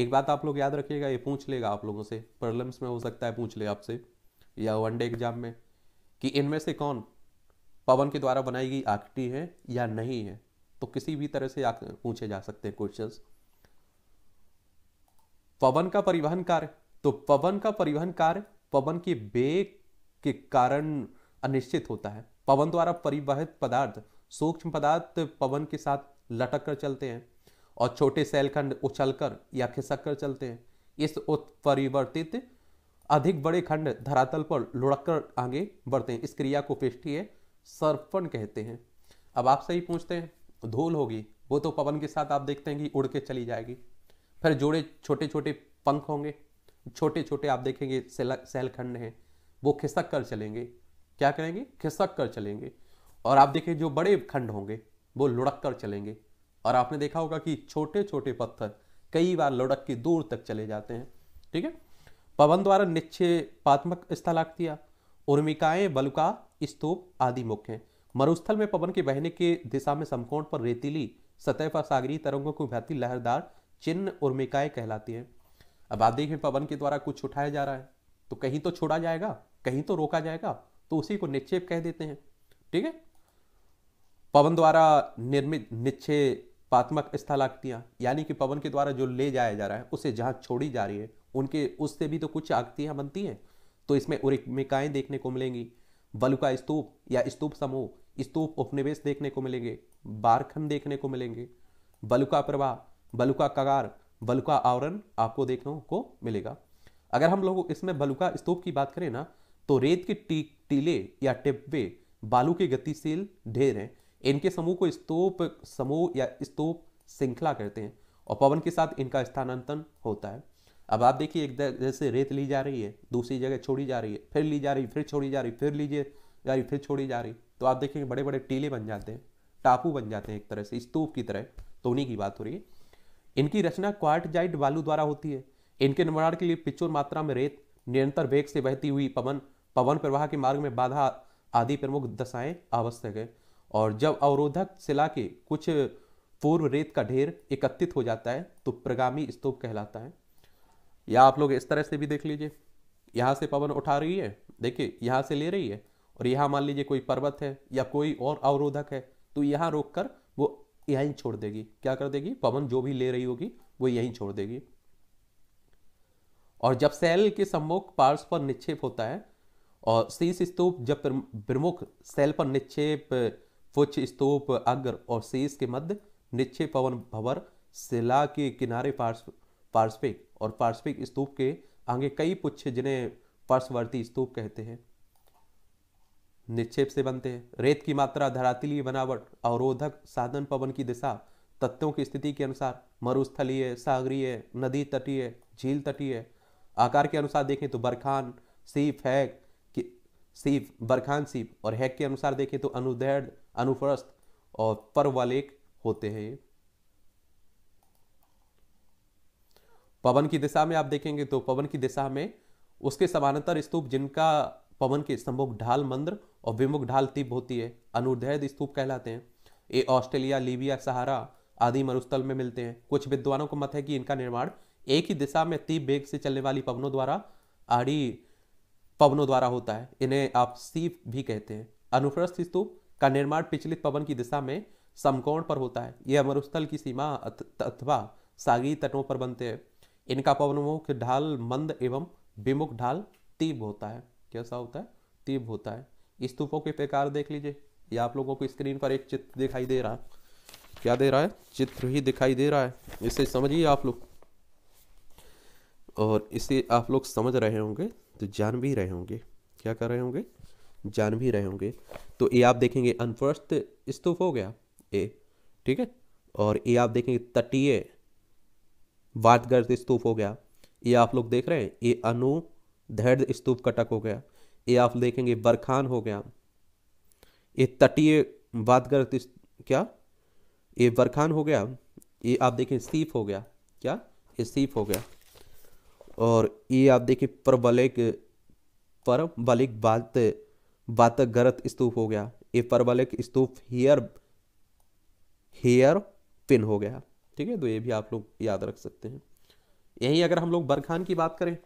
एक बात आप लोग याद रखिएगा ये पूछ लेगा आप लोगों से प्रॉब्लम्स में हो सकता है पूछ ले आपसे या वनडे एग्जाम में कि इनमें से कौन पवन के द्वारा बनाई गई आकृति है या नहीं है तो किसी भी तरह से पूछे जा सकते हैं क्वेश्चन पवन का परिवहन कार्य तो पवन का परिवहन कार्य पवन के बेग के कारण अनिश्चित होता है पवन द्वारा परिवहित पदार्थ सूक्ष्म पदार्थ पवन के साथ लटक कर चलते हैं और छोटे सेलखंड उछलकर या खिसक कर चलते हैं इस उत्परिवर्तित अधिक बड़े खंड धरातल पर लुढ़क कर आगे बढ़ते हैं इस क्रिया को पृष्टि है सर्पण कहते हैं अब आप सही पूछते हैं धूल होगी वो तो पवन के साथ आप देखते हैं कि उड़ के चली जाएगी फिर जोड़े छोटे छोटे पंख होंगे छोटे छोटे आप देखेंगे सहलखंड हैं वो खिसक कर चलेंगे क्या करेंगे खिसक कर चलेंगे और आप देखें जो बड़े खंड होंगे वो लुढ़क कर चलेंगे और आपने देखा होगा कि छोटे छोटे पत्थर कई बार लुढ़क के दूर तक चले जाते हैं ठीक है पवन द्वारा पात्मक स्थलाक्तिया उर्मिकाएं बलुका स्तूप आदि मुख्य हैं मरुस्थल में पवन के बहने के दिशा में समकोण पर रेतीली सतह पर सागरी तरंगों को भाती लहरदार चिन्ह उर्मिकाएं कहलाती हैं अब आप देखें पवन के द्वारा कुछ उठाया जा रहा है तो कहीं तो छोड़ा जाएगा कहीं तो रोका जाएगा तो उसी को निक्षेप कह देते हैं ठीक है पवन द्वारा निर्मित निक्षेपात्मक स्थलाकृतियाँ यानी कि पवन के द्वारा जो ले जाया जा रहा है उसे जहां छोड़ी जा रही है उनके उससे भी तो कुछ आकृतियां बनती हैं तो इसमें उर्मिकाएं देखने को मिलेंगी वलुका स्तूप या स्तूप समूह स्तूप उपनिवेश देखने को मिलेंगे बारखन देखने को मिलेंगे बलुका प्रवाह बलुका कगार बलुका आवरण आपको देखने को मिलेगा अगर हम लोग इसमें बलुका स्तूप की बात करें ना तो रेत के टी, टीले या टिब्बे बालू के गतिशील ढेर हैं इनके समूह को स्तूप समूह या स्तूप श्रृंखला कहते हैं और पवन के साथ इनका स्थानांतरण होता है अब आप देखिए एक जैसे रेत ली जा रही है दूसरी जगह छोड़ी जा रही है फिर ली जा रही फिर छोड़ी जा रही फिर लीजिए जा रही फिर छोड़ी जा रही तो आप देखेंगे बड़े बड़े टीले बन जाते हैं टापू बन जाते हैं एक तरह से स्तूप की तरह तो उन्हीं की बात हो रही है इनकी रचना जाइट बालू द्वारा होती है इनके निर्माण के लिए पिचोर मात्रा में रेत निरंतर वेग से बहती हुई पवन पवन प्रवाह के मार्ग में बाधा आदि प्रमुख दशाएं आवश्यक है और जब अवरोधक शिला के कुछ पूर्व रेत का ढेर एकत्रित हो जाता है तो प्रगामी स्तूप कहलाता है या आप लोग इस तरह से भी देख लीजिए यहाँ से पवन उठा रही है देखिए यहाँ से ले रही है और यहाँ मान लीजिए कोई पर्वत है या कोई और अवरोधक है तो यहाँ रोक कर वो यहीं छोड़ देगी क्या कर देगी पवन जो भी ले रही होगी वो यहीं छोड़ देगी और जब सेल के सम्मुख पार्श पर निक्षेप होता है और शीश स्तूप जब प्रमुख सेल पर निक्षेप फुच स्तूप अग्र और शीश के मध्य निक्षेप पवन भवर शिला के किनारे पार्श्व पार्श्विक और पार्श्विक स्तूप के आगे कई पुच्छ जिन्हें पार्श्ववर्ती स्तूप कहते हैं निक्षेप से बनते हैं रेत की मात्रा धरातलीय बनावट अवरोधक साधन पवन की दिशा तत्वों की स्थिति के अनुसार मरुस्थलीय सागरीय नदी तटीय झील तटीय आकार के अनुसार देखें तो बरखान सीप हैक सीप बरखान सीप और हैक के अनुसार देखें तो अनुदैर्ड अनुप्रस्थ और वाले होते हैं ये पवन की दिशा में आप देखेंगे तो पवन की दिशा में उसके समानांतर स्तूप जिनका पवन के सम्मुख ढाल मंद्र और विमुख ढाल तीप होती है अनुदैध स्तूप कहलाते हैं ये ऑस्ट्रेलिया लीबिया सहारा आदि मरुस्थल में मिलते हैं कुछ विद्वानों को मत है कि इनका निर्माण एक ही दिशा में तीप वेग से चलने वाली पवनों द्वारा आड़ी पवनों द्वारा होता है इन्हें आप सीप भी कहते हैं अनुप्रस्थ स्तूप का निर्माण पिछलित पवन की दिशा में समकोण पर होता है यह मरुस्थल की सीमा अथवा सागी तटों पर बनते हैं इनका पवन मुख ढाल मंद एवं विमुख ढाल तीव होता है कैसा होता है तीव होता है स्तूपों के प्रकार देख लीजिए ये आप लोगों को स्क्रीन पर एक चित्र दिखाई दे रहा है क्या दे रहा है चित्र ही दिखाई दे रहा है इसे समझिए आप लोग और इसे आप लोग समझ रहे होंगे तो जान भी रहे होंगे क्या कर रहे होंगे जान भी रहे होंगे तो ये आप देखेंगे अनफर्स्ट स्तूप हो गया ए ठीक है और ये आप देखेंगे तटीय वातगर्द स्तूप हो गया ये आप लोग देख रहे हैं ये अनुदैर्ध स्तूप कटक हो गया ये आप देखेंगे बरखान हो गया ये तटीय वातगर्द क्या ये बरखान हो गया ये आप देखें सीफ हो गया क्या ये सीफ हो गया और ये आप देखें परबलिक परबलिक बात बात गर्त स्तूप हो गया ये परबलिक स्तूप हेयर हेयर पिन हो गया ठीक है तो ये भी आप लोग याद रख सकते हैं यही अगर हम लोग बरखान की बात करें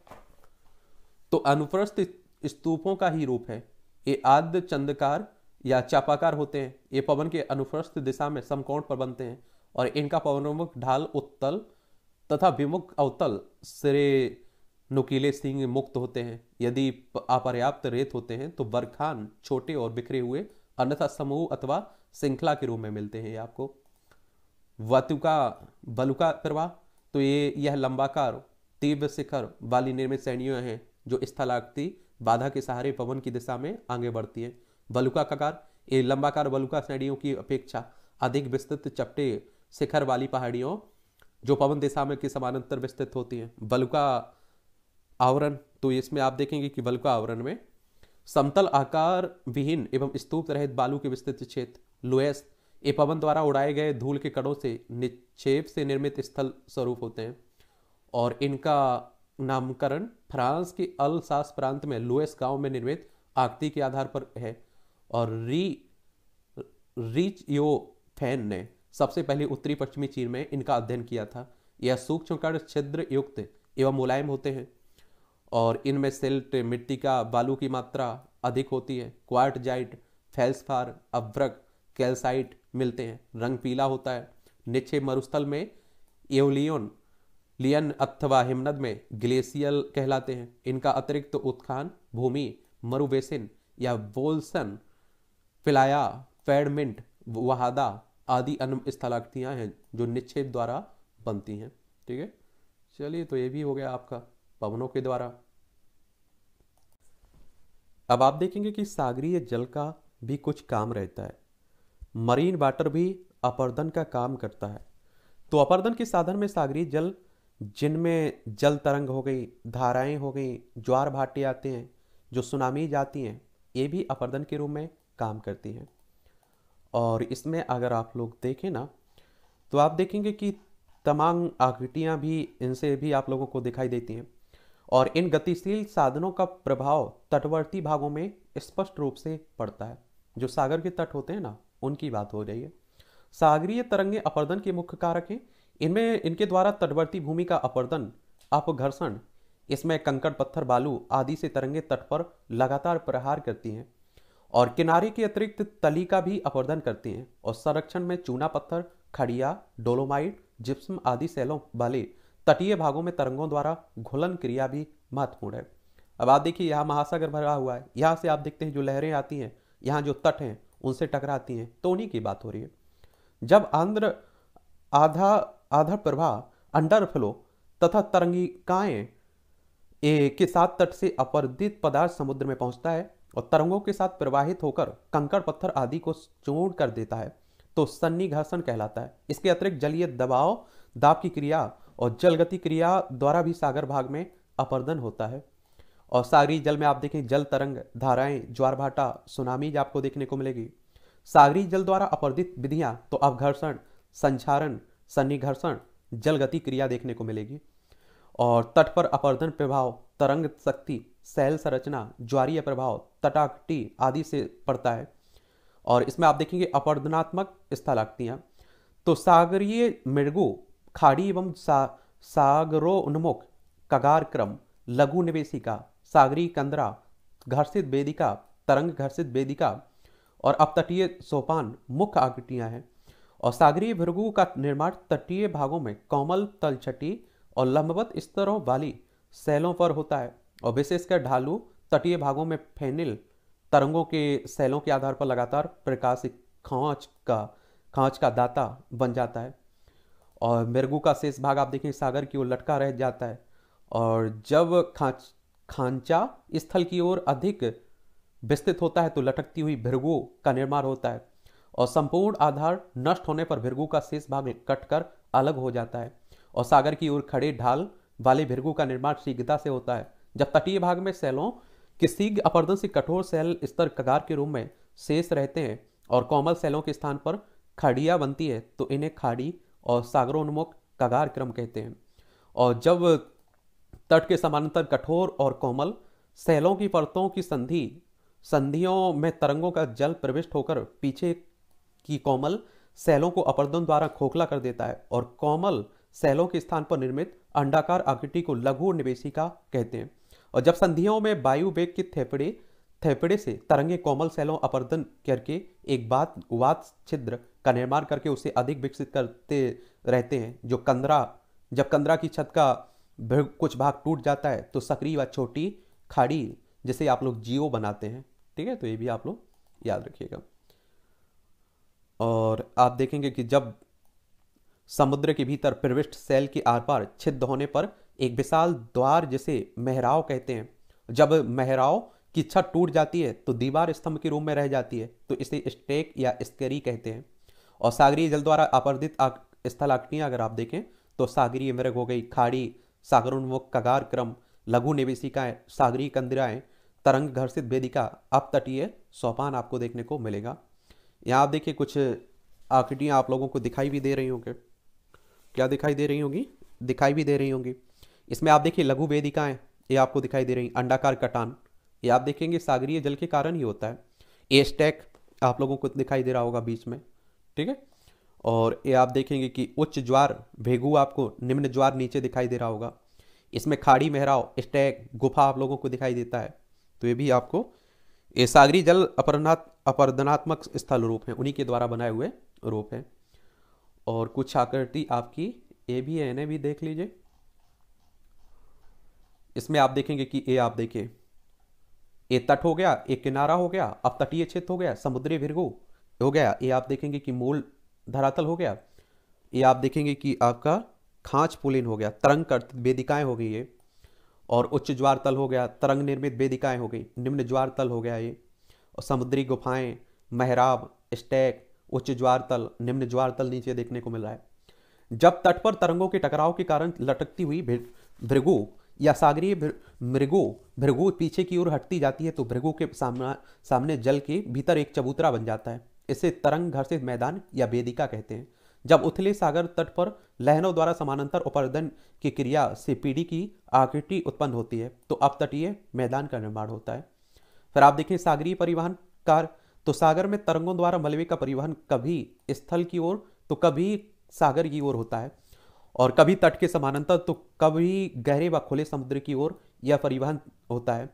तो अनुप्रस्थ स्तूपों का ही रूप है ये आद्य चंदकार या चापाकार होते हैं ये पवन के अनुप्रस्थ दिशा में समकोण पर बनते हैं और इनका पवनोमुख ढाल उत्तल तथा विमुख अवतल सिरे नुकीले सिंह मुक्त होते हैं यदि अपर्याप्त रेत होते हैं तो बरखान छोटे और बिखरे हुए अन्यथा समूह अथवा श्रृंखला के रूप में मिलते हैं आपको वतुका बलुका प्रवाह तो ये यह लंबाकार तीव्र शिखर वाली निर्मित श्रेणियों हैं जो स्थलाकृति बाधा के सहारे पवन की दिशा में आगे बढ़ती है बलुका ककार ये लंबाकार बलुका श्रेणियों की अपेक्षा अधिक विस्तृत चपटे शिखर वाली पहाड़ियों जो पवन दिशा में के समानांतर विस्तृत होती हैं बलुका आवरण तो इसमें आप देखेंगे कि बलुका आवरण में समतल आकार विहीन एवं स्तूप रहित बालू के विस्तृत क्षेत्र लोएस ये पवन द्वारा उड़ाए गए धूल के कणों से निक्षेप से निर्मित स्थल स्वरूप होते हैं और इनका नामकरण फ्रांस के अल सास प्रांत में लुएस गांव में निर्मित आकृति के आधार पर है और री रिच यो फैन ने सबसे पहले उत्तरी पश्चिमी चीन में इनका अध्ययन किया था यह सूक्ष्म कण छिद्र युक्त एवं मुलायम होते हैं और इनमें सिल्ट मिट्टी का बालू की मात्रा अधिक होती है क्वार्ट जाइट फेल्सफार अभ्रक कैल्साइट मिलते हैं रंग पीला होता है निचे मरुस्थल में एवलियन लियन अथवा हिमनद में ग्लेशियल कहलाते हैं इनका अतिरिक्त तो भूमि मरुबेसिन या वोल्सन फिलाया फेडमिंट वहादा आदि अन्य स्थलाकृतियाँ हैं जो निक्षेप द्वारा बनती हैं ठीक है चलिए तो ये भी हो गया आपका पवनों के द्वारा अब आप देखेंगे कि सागरीय जल का भी कुछ काम रहता है मरीन वाटर भी अपर्दन का काम करता है तो अपर्दन के साधन में सागरी जल जिनमें जल तरंग हो गई धाराएं हो गई ज्वार भाटी आते हैं जो सुनामी जाती हैं ये भी अपर्दन के रूप में काम करती हैं और इसमें अगर आप लोग देखें ना तो आप देखेंगे कि तमाम आकृतियाँ भी इनसे भी आप लोगों को दिखाई देती हैं और इन गतिशील साधनों का प्रभाव तटवर्ती भागों में स्पष्ट रूप से पड़ता है जो सागर के तट होते हैं ना उनकी बात हो रही है सागरीय तरंगे अपर्दन के मुख्य कारक हैं इनमें इनके द्वारा तटवर्ती भूमि का अपर्दन अपघर्षण इसमें कंकड़ पत्थर बालू आदि से तरंगे तट पर लगातार प्रहार करती हैं और किनारे के अतिरिक्त तली का भी अपर्दन करती हैं और संरक्षण में चूना पत्थर खड़िया डोलोमाइट जिप्सम आदि सेलों वाले तटीय भागों में तरंगों द्वारा घुलन क्रिया भी महत्वपूर्ण है अब आप देखिए यहाँ महासागर भरा हुआ है यहाँ से आप देखते हैं जो लहरें आती हैं यहाँ जो तट हैं उनसे टकराती हैं तो उन्हीं की बात हो रही है जब आंध्र आधा आधा प्रभा अंडर फ्लो तथा तरंगिकाएं के साथ तट से अपरदित पदार्थ समुद्र में पहुंचता है और तरंगों के साथ प्रवाहित होकर कंकड़ पत्थर आदि को चूर्ण कर देता है तो सन्निघर्षण कहलाता है इसके अतिरिक्त जलीय दबाव दाब की क्रिया और जलगति क्रिया द्वारा भी सागर भाग में अपर्दन होता है और सागरी जल में आप देखें जल तरंग धाराएं ज्वार भाटा सुनामी आपको देखने को मिलेगी सागरी जल द्वारा अपर्दित विधियां तो अपघर्षण संचारण सन्निघर्षण गति क्रिया देखने को मिलेगी और तट पर अपर्दन प्रभाव तरंग शक्ति सैल संरचना ज्वारीय प्रभाव तटाकटी आदि से पड़ता है और इसमें आप देखेंगे अपवर्धनात्मक स्थलाकृतियाँ तो सागरीय मृगु खाड़ी एवं सा सागरोन्मुख कगार क्रम लघु निवेशिका सागरी कंदरा घर्षित वेदिका तरंग घर्षित वेदिका और अपतटीय सोपान मुख्य आकृतियां हैं और सागरीय भृगु का निर्माण तटीय भागों में कोमल तलछटी और लंबवत स्तरों वाली सैलों पर होता है और विशेषकर ढालू तटीय भागों में फैनिल तरंगों के सैलों के आधार पर लगातार प्रकाशित खाँच का खाँच का दाता बन जाता है और मृगु का शेष भाग आप देखें सागर की ओर लटका रह जाता है और जब खाँच खांचा स्थल की ओर अधिक विस्तृत होता है तो लटकती हुई भृगु का निर्माण होता है और संपूर्ण आधार नष्ट होने पर भृगु का शेष भाग कटकर अलग हो जाता है और सागर की ओर खड़े ढाल वाले भृगु का निर्माण शीघ्रता से होता है जब तटीय भाग में सेलों के शीघ्र अपर्दन से कठोर सेल स्तर कगार के रूप में शेष रहते हैं और कोमल सेलों के स्थान पर खाड़ियाँ बनती है तो इन्हें खाड़ी और सागरोन्मुख कगार क्रम कहते हैं और जब तट के समानांतर कठोर और कोमल सहलों की परतों की संधि संधियों में तरंगों का जल प्रविष्ट होकर पीछे की कोमल सहलों को अपर्दन द्वारा खोखला कर देता है और कोमल सहलों के स्थान पर निर्मित अंडाकार आकृति को लघु निवेशिका कहते हैं और जब संधियों में वायु वेग के थेपड़े थेपड़े से तरंगे कोमल सेलों अपर्दन करके एक बात वात छिद्र का निर्माण करके उसे अधिक विकसित करते रहते हैं जो कंदरा जब कंदरा की छत का कुछ भाग टूट जाता है तो सक्रिय व छोटी खाड़ी जैसे आप लोग जीओ बनाते हैं ठीक है तो ये भी आप लोग याद रखिएगा और आप देखेंगे कि जब समुद्र के भीतर प्रविष्ट सेल के आर पार छिद्र होने पर एक विशाल द्वार जिसे मेहराव कहते हैं जब मेहराव की छत टूट जाती है तो दीवार स्तंभ के रूप में रह जाती है तो इसे स्टेक या स्करी कहते हैं और सागरीय जल द्वारा आपर्दित स्थलाकृतियाँ अगर आप देखें तो सागरीय मृग हो गई खाड़ी सागरोन्मुख कगार क्रम लघु निवेशिकाएं सागरी कंदिराएं तरंग घर्षित वेदिका अब तटीय सोपान आपको देखने को मिलेगा यहाँ आप देखिए कुछ आकृतियाँ आप लोगों को दिखाई भी दे रही होंगे क्या दिखाई दे रही होंगी दिखाई भी दे रही होंगी इसमें आप देखिए लघु वेदिकाएँ ये आपको दिखाई दे रही अंडाकार कटान ये आप देखेंगे सागरीय जल के कारण ही होता है एस्टैक आप लोगों को दिखाई दे रहा होगा बीच में ठीक है और ये आप देखेंगे कि उच्च ज्वार भेगू आपको निम्न ज्वार नीचे दिखाई दे रहा होगा इसमें खाड़ी मेहराव स्टैग गुफा आप लोगों को दिखाई देता है तो ये भी आपको ये सागरी जल अपरनाथ अपरदनात्मक स्थल रूप है उन्हीं के द्वारा बनाए हुए रूप है और कुछ आकृति आपकी ए भी है एन भी देख लीजिए इसमें आप देखेंगे कि ए आप देखिए ए तट हो गया एक किनारा हो गया अब तटीय क्षेत्र हो गया समुद्री भिर्गु हो गया ये आप देखेंगे कि मूल धरातल हो गया ये आप देखेंगे कि आपका खांच पुलिन हो गया तरंग कर वेदिकाएँ हो गई ये और उच्च ज्वार तल हो गया तरंग निर्मित वेदिकाएँ हो गई निम्न ज्वार तल हो गया ये और समुद्री गुफाएं मेहराब स्टैक उच्च ज्वार तल निम्न ज्वार तल नीचे देखने को मिल रहा है जब तट पर तरंगों के टकराव के कारण लटकती हुई भृगु या सागरीय मृगो भृगु पीछे की ओर हटती जाती है तो भृगु के सामना सामने जल के भीतर एक चबूतरा बन जाता है इसे तरंग घर्षित मैदान या वेदिका कहते हैं जब उथले सागर तट पर लहरों द्वारा समानांतर उपर्दन की क्रिया से पीढ़ी की आकृति उत्पन्न होती है तो अपतटीय मैदान का निर्माण होता है फिर आप देखें सागरीय परिवहन कार तो सागर में तरंगों द्वारा मलबे का परिवहन कभी स्थल की ओर तो कभी सागर की ओर होता है और कभी तट के समानांतर तो कभी गहरे व खुले समुद्र की ओर यह परिवहन होता है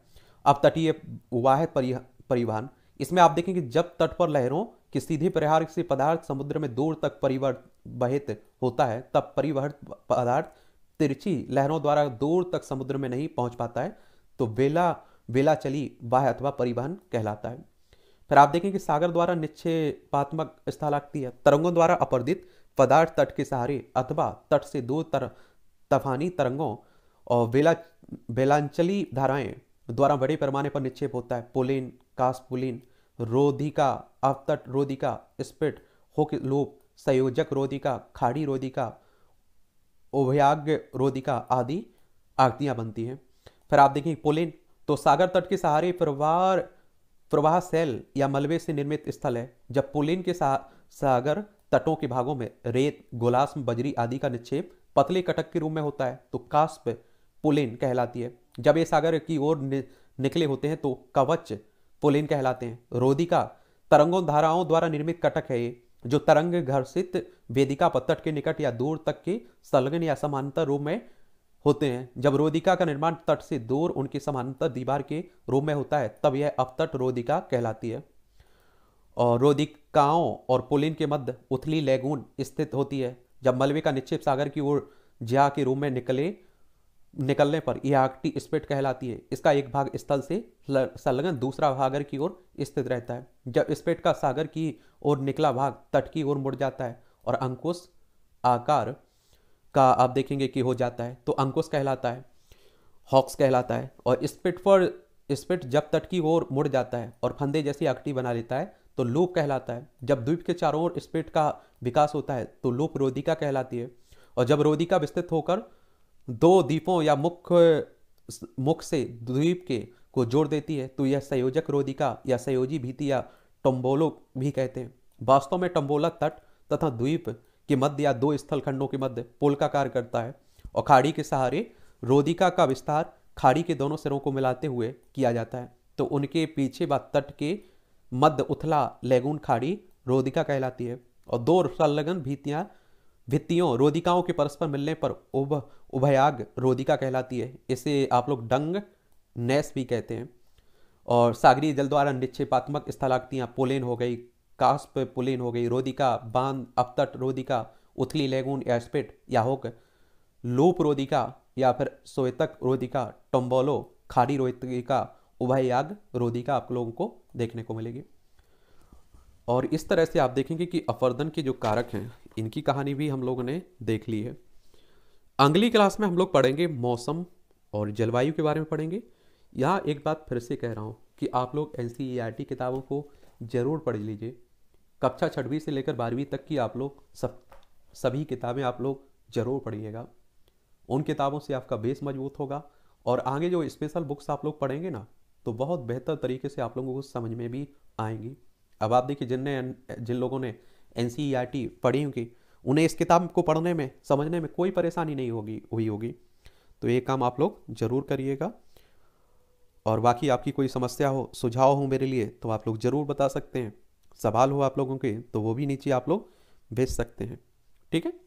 अब तटीय वाह परिवहन इसमें आप देखेंगे जब तट पर लहरों की सीधे प्रहार से पदार्थ समुद्र में दूर तक परिवहित होता है तब परिवहत पदार्थ तिरछी लहरों द्वारा दूर तक समुद्र में नहीं पहुंच पाता है तो वेला वेला चली वाह अथवा परिवहन कहलाता है फिर आप देखें कि सागर द्वारा निक्षेपात्मक आगती है तरंगों द्वारा अपर्दित पदार्थ तट के सहारे अथवा तट से दूर तर तफानी तरंगों और वेला वेलांचली धाराएं द्वारा बड़े पैमाने पर निक्षेप होता है पोलेन कास्पुलिन रोधिका अवतट रोधिका स्पिट हुक लूप संयोजक रोधिका खाड़ी रोधिका उभयाग्य रोधिका आदि आकृतियाँ बनती हैं फिर आप देखें पुलिन तो सागर तट के सहारे प्रवाह प्रवाह सेल या मलबे से निर्मित स्थल है जब पुलिन के सा, सागर तटों के भागों में रेत गोलास बजरी आदि का निक्षेप पतले कटक के रूप में होता है तो कास्प पुलिन कहलाती है जब ये सागर की ओर नि, निकले होते हैं तो कवच पोलिन कहलाते हैं रोदिका तरंगों धाराओं द्वारा निर्मित कटक है ये जो तरंग घर्षित वेदिका पत्थर के निकट या दूर तक के संलग्न या समांतर रूप में होते हैं जब रोधिका का निर्माण तट से दूर उनकी समांतर दीवार के रूप में होता है तब यह अपतट रोधिका कहलाती है और रोदिकाओं और पुलिन के मध्य उथली लेगून स्थित होती है जब मलबे का निक्षेप सागर की ओर ज्या के रूप में निकले निकलने पर यह आकटी स्पिट कहलाती है इसका एक भाग स्थल से संलग्न दूसरा भागर की ओर स्थित रहता है जब स्पिट का सागर की ओर निकला भाग तट की ओर मुड़ जाता है और अंकुश आकार का आप देखेंगे कि हो जाता है तो अंकुश कहलाता है हॉक्स कहलाता है और स्पिट पर स्पिट जब तट की ओर मुड़ जाता है और फंदे जैसी आकटी बना लेता है तो लूप कहलाता है जब द्वीप के चारों ओर स्पिट का विकास होता है तो लूप रोदिका कहलाती है और जब रोदिका विस्तृत होकर दो दीपों या मुख्य मुख से द्वीप के को जोड़ देती है तो यह संयोजक रोदिका या संयोजी भीति या टम्बोलो भी कहते हैं वास्तव में टम्बोला तट तथा द्वीप के मध्य या दो स्थलखंडों के मध्य पोल का कार्य करता है और खाड़ी के सहारे रोदिका का विस्तार खाड़ी के दोनों सिरों को मिलाते हुए किया जाता है तो उनके पीछे व तट के मध्य उथला लेगून खाड़ी रोदिका कहलाती है और दो संलग्न भीतियाँ भित्तियों रोधिकाओं के परस्पर मिलने पर उभ उभयाग रोधिका कहलाती है इसे आप लोग डंग नेस भी कहते हैं और सागरीय जल द्वारा निक्षेपात्मक स्थलाक्तियाँ पोलेन हो गई कास्प पोलेन हो गई रोदिका बांध अपतट रोदिका उथली लेगून एस्पिट याहोक लोप रोधिका या फिर सोयतक रोधिका टम्बोलो खाड़ी रोहितिका उभयाग रोधिका आप लोगों को देखने को मिलेगी और इस तरह से आप देखेंगे कि अफर्दन के जो कारक हैं इनकी कहानी भी हम लोगों ने देख ली है अगली क्लास में हम लोग पढ़ेंगे मौसम और जलवायु के बारे में पढ़ेंगे यहाँ एक बात फिर से कह रहा हूँ कि आप लोग एन e किताबों को ज़रूर पढ़ लीजिए कक्षा छठवीं से लेकर बारहवीं तक की आप लोग सब सभी किताबें आप लोग ज़रूर पढ़िएगा उन किताबों से आपका बेस मजबूत होगा और आगे जो स्पेशल बुक्स आप लोग पढ़ेंगे ना तो बहुत बेहतर तरीके से आप लोगों को समझ में भी आएंगी अब आप देखिए जिनने जिन लोगों ने एन e पढ़ी होंगी उन्हें इस किताब को पढ़ने में समझने में कोई परेशानी नहीं होगी हुई होगी तो ये काम आप लोग ज़रूर करिएगा और बाकी आपकी कोई समस्या हो सुझाव हो मेरे लिए तो आप लोग ज़रूर बता सकते हैं सवाल हो आप लोगों के तो वो भी नीचे आप लोग भेज सकते हैं ठीक है